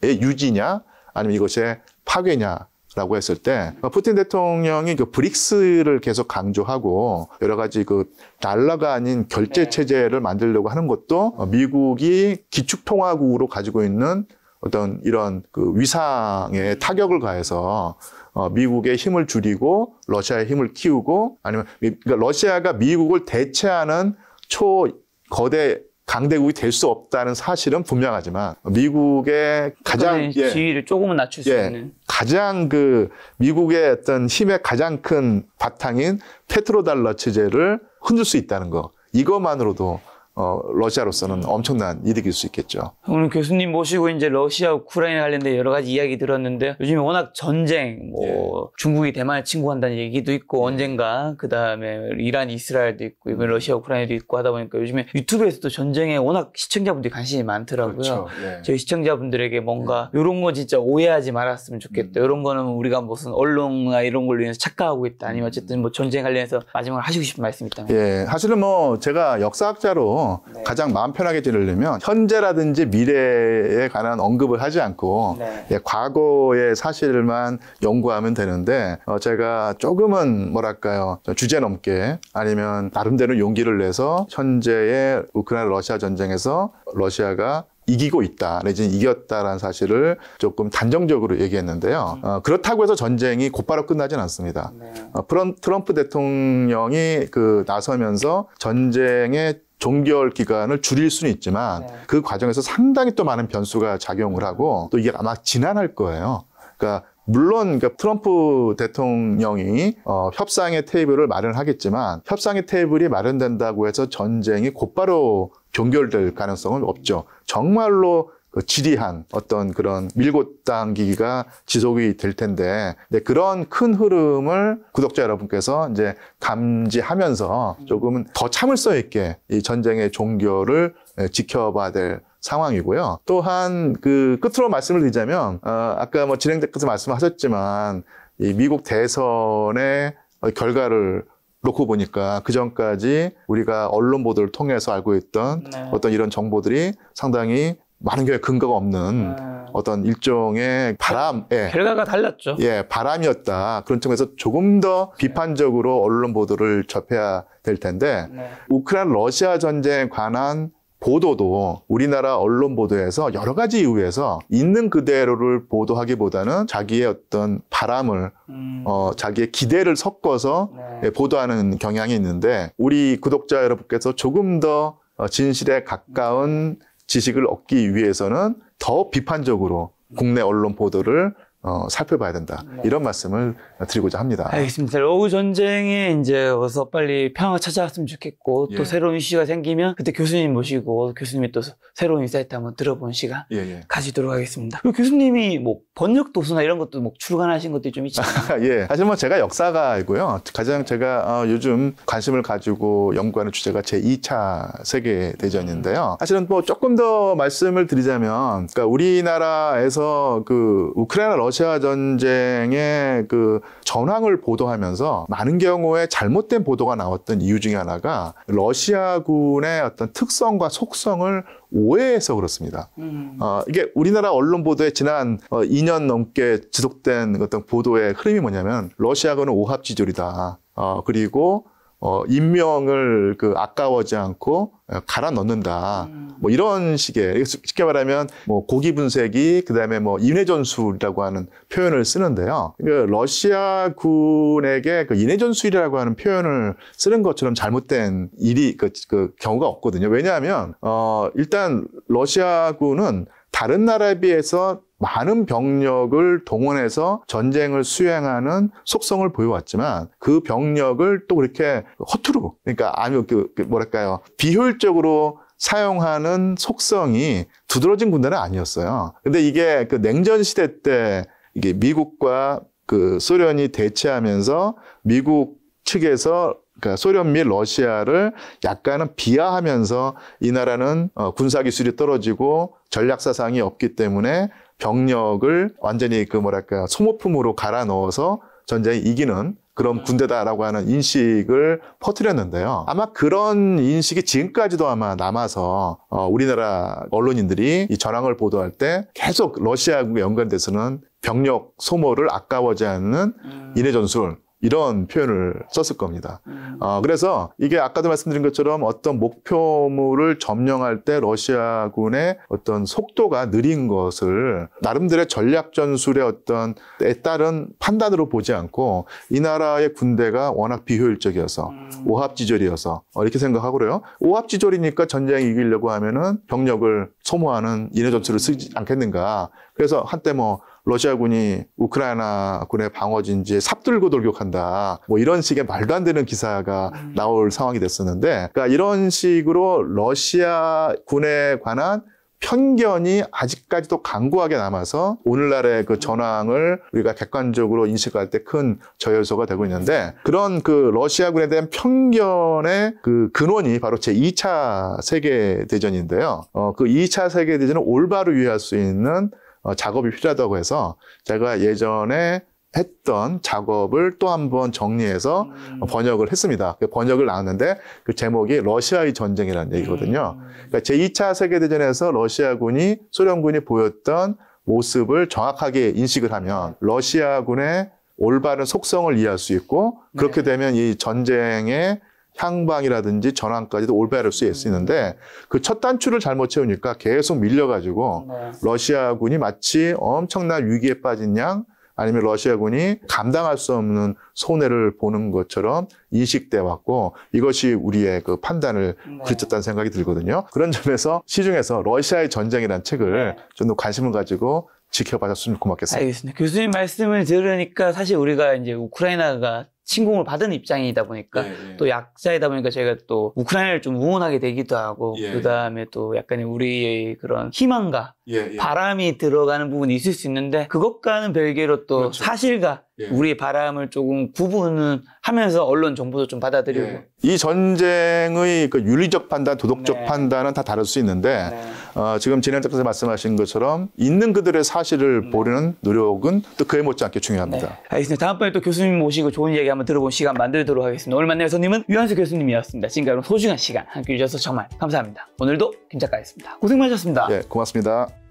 유지냐 아니면 이것의 파괴냐 라고 했을 때 푸틴 대통령이 그 브릭스를 계속 강조하고 여러 가지 그 달러가 아닌 결제 네. 체제를 만들려고 하는 것도 미국이 기축 통화국으로 가지고 있는 어떤 이런 그 위상에 타격을 가해서 어, 미국의 힘을 줄이고 러시아의 힘을 키우고 아니면 그러니까 러시아가 미국을 대체하는 초 거대 강대국이 될 수 없다는 사실은 분명하지만 미국의 가장 예, 지위를 조금은 낮출 수 예, 있는 가장 그 미국의 어떤 힘의 가장 큰 바탕인 페트로달러 체제를 흔들 수 있다는 거 이것만으로도 어, 러시아로서는 네. 엄청난 이득일 수 있겠죠. 오늘 교수님 모시고 이제 러시아 우크라이나 관련된 여러 가지 이야기 들었는데 요즘에 워낙 전쟁, 뭐 예. 중국이 대만을 침공한다는 얘기도 있고 예. 언젠가 그 다음에 이란 이스라엘도 있고 이번 음. 러시아 우크라이나도 있고 하다 보니까 요즘에 유튜브에서도 전쟁에 워낙 시청자분들이 관심이 많더라고요. 그렇죠. 예. 저희 시청자분들에게 뭔가 예. 이런 거 진짜 오해하지 말았으면 좋겠다. 음. 이런 거는 우리가 무슨 언론이나 이런 걸로 인해서 착각하고 있다. 아니면 음. 어쨌든 뭐 전쟁 관련해서 마지막으로 하시고 싶은 말씀 있다면. 예, 사실은 뭐 제가 역사학자로 네. 가장 마음 편하게 지내려면 현재라든지 미래에 관한 언급을 하지 않고 네. 예, 과거의 사실만 연구하면 되는데 어, 제가 조금은 뭐랄까요 주제 넘게 아니면 나름대로 용기를 내서 현재의 우크라이나 러시아 전쟁에서 러시아가 이기고 있다 내지 이겼다라는 사실을 조금 단정적으로 얘기했는데요. 음. 어, 그렇다고 해서 전쟁이 곧바로 끝나진 않습니다. 네. 어, 트럼프 대통령이 그 나서면서 전쟁의 종결 기간을 줄일 수는 있지만 네. 그 과정에서 상당히 또 많은 변수가 작용을 하고 또 이게 아마 지난할 거예요. 그러니까 물론 그러니까 트럼프 대통령이 어, 협상의 테이블을 마련하겠지만 협상의 테이블이 마련된다고 해서 전쟁이 곧바로 종결될 가능성은 없죠. 정말로 그 지리한 어떤 그런 밀고 당기기가 지속이 될 텐데 근 네, 그런 큰 흐름을 구독자 여러분께서 이제 감지하면서 조금더 참을성 있게 이 전쟁의 종결을 네, 지켜봐야 될 상황이고요. 또한 그 끝으로 말씀을 드리자면 어, 아까 뭐 진행자께서 말씀하셨지만 이 미국 대선의 결과를 놓고 보니까 그 전까지 우리가 언론 보도를 통해서 알고 있던 네. 어떤 이런 정보들이 상당히 많은 경우에 근거가 없는 아... 어떤 일종의 바람, 예. 결과가 달랐죠. 예, 바람이었다. 그런 점에서 조금 더 비판적으로 언론 보도를 접해야 될 텐데 네. 우크라이나 러시아 전쟁에 관한 보도도 우리나라 언론 보도에서 여러 가지 이유에서 있는 그대로를 보도하기보다는 자기의 어떤 바람을 음. 어, 자기의 기대를 섞어서 네. 예, 보도하는 경향이 있는데 우리 구독자 여러분께서 조금 더 어, 진실에 가까운 음. 지식을 얻기 위해서는 더 비판적으로 국내 언론 보도를 어, 살펴봐야 된다. 네. 이런 말씀을 드리고자 합니다. 알겠습니다. 러우 전쟁에 이제 어서 빨리 평화가 찾아왔으면 좋겠고 예. 또 새로운 이슈가 생기면 그때 교수님 모시고 교수님이 또 새로운 인사이트 한번 들어본 시간 예, 예. 가지도록 하겠습니다. 그리고 교수님이 뭐 번역 도서나 이런 것도 뭐 출간하신 것도 좀 있잖아요. 예. 사실 뭐 제가 역사가이고요. 가장 제가 어, 요즘 관심을 가지고 연구하는 주제가 제 2차 세계 대전인데요. 사실은 뭐 조금 더 말씀을 드리자면 그러니까 우리나라에서 그 우크라이나 러시아 러시아 전쟁의 그 전황을 보도하면서 많은 경우에 잘못된 보도가 나왔던 이유 중에 하나가 러시아군의 어떤 특성과 속성을 오해해서 그렇습니다. 음. 어, 이게 우리나라 언론 보도에 지난 어, 2년 넘게 지속된 어떤 보도의 흐름이 뭐냐면 러시아군은 오합지졸이다. 어, 그리고 어, 인명을 그 아까워하지 않고 어, 갈아 넣는다. 음. 뭐 이런 식의 쉽게 말하면 뭐 고기 분쇄기 그다음에 뭐 인해 전술이라고 하는 표현을 쓰는데요. 그 러시아 군에게 그 인해 전술이라고 하는 표현을 쓰는 것처럼 잘못된 일이 그, 그 경우가 없거든요. 왜냐하면 어 일단 러시아 군은 다른 나라에 비해서 많은 병력을 동원해서 전쟁을 수행하는 속성을 보여왔지만 그 병력을 또 그렇게 허투루 그러니까 아니 그, 그 뭐랄까요 비효율적으로 사용하는 속성이 두드러진 군대는 아니었어요. 근데 이게 그 냉전 시대 때 이게 미국과 그 소련이 대치하면서 미국 측에서 그러니까 소련 및 러시아를 약간은 비하하면서 이 나라는 어, 군사 기술이 떨어지고 전략 사상이 없기 때문에 병력을 완전히 그 뭐랄까 소모품으로 갈아 넣어서 전쟁에 이기는 그런 음. 군대다라고 하는 인식을 퍼뜨렸는데요. 아마 그런 인식이 지금까지도 아마 남아서 어, 우리나라 언론인들이 이 전황을 보도할 때 계속 러시아하고 연관돼서는 병력 소모를 아까워하지 않는 음. 인해 전술 이런 표현을 썼을 겁니다. 어, 그래서 이게 아까도 말씀드린 것처럼 어떤 목표물을 점령할 때 러시아군의 어떤 속도가 느린 것을 나름대로의 전략 전술의 어떤 에 따른 판단으로 보지 않고 이 나라의 군대가 워낙 비효율적이어서 음. 오합지졸이어서 어, 이렇게 생각하고 요 오합지졸이니까 전쟁 이기려고 하면은 병력을 소모하는 인해 전술을 쓰지 않겠는가. 그래서 한때 뭐 러시아군이 우크라이나군의 방어진지에 삽들고 돌격한다. 뭐 이런 식의 말도 안 되는 기사가 음. 나올 상황이 됐었는데, 그러니까 이런 식으로 러시아군에 관한 편견이 아직까지도 강구하게 남아서 오늘날의 그 전황을 우리가 객관적으로 인식할 때 큰 저요소가 되고 있는데 그런 그 러시아군에 대한 편견의 그 근원이 바로 제 2차 세계대전인데요. 어, 그 2차 세계대전을 올바로 이해할 수 있는 어, 작업이 필요하다고 해서 제가 예전에 했던 작업을 또 한 번 정리해서 음. 번역을 했습니다. 그 번역을 나왔는데 그 제목이 러시아의 전쟁이라는 음. 얘기거든요. 그러니까 제2차 세계대전에서 러시아군이 소련군이 보였던 모습을 정확하게 인식을 하면 러시아군의 올바른 속성을 이해할 수 있고 그렇게 네. 되면 이 전쟁의 향방이라든지 전환까지도 올바로 쓰일 수 있는데 음. 그첫 단추를 잘못 채우니까 계속 밀려가지고 네. 러시아군이 마치 엄청난 위기에 빠진 양 아니면 러시아군이 감당할 수 없는 손해를 보는 것처럼 인식돼 왔고 이것이 우리의 그 판단을 네. 그쳤다는 생각이 들거든요. 그런 점에서 시중에서 러시아의 전쟁이라는 책을 네. 좀더 관심을 가지고 지켜봐줬으면 고맙겠습니다. 알겠습니다. 교수님 말씀을 들으니까 사실 우리가 이제 우크라이나가 침공을 받은 입장이다 보니까 예, 예. 또 약자이다 보니까 제가또 우크라이나를 좀 응원하게 되기도 하고 예, 예. 그다음에 또 약간의 우리의 그런 희망과 예, 예. 바람이 들어가는 부분이 있을 수 있는데 그것과는 별개로 또 그렇죠. 사실과 우리의 바람을 조금 구분은 하면서 언론 정보도 좀 받아들이고 이 전쟁의 그 윤리적 판단, 도덕적 네. 판단은 다 다를 수 있는데 네. 어, 지금 진행자께서 말씀하신 것처럼 있는 그들의 사실을 네. 보려는 노력은 또 그에 못지않게 중요합니다. 네. 알겠습니다. 다음번에 또 교수님 모시고 좋은 얘기 한번 한번 들어본 시간 만들도록 하겠습니다. 오늘 만나요 손님은 유한수 교수님이었습니다. 지금까지 소중한 시간 함께 해주셔서 정말 감사합니다. 오늘도 김 작가였습니다. 고생 많으셨습니다. 예, 고맙습니다.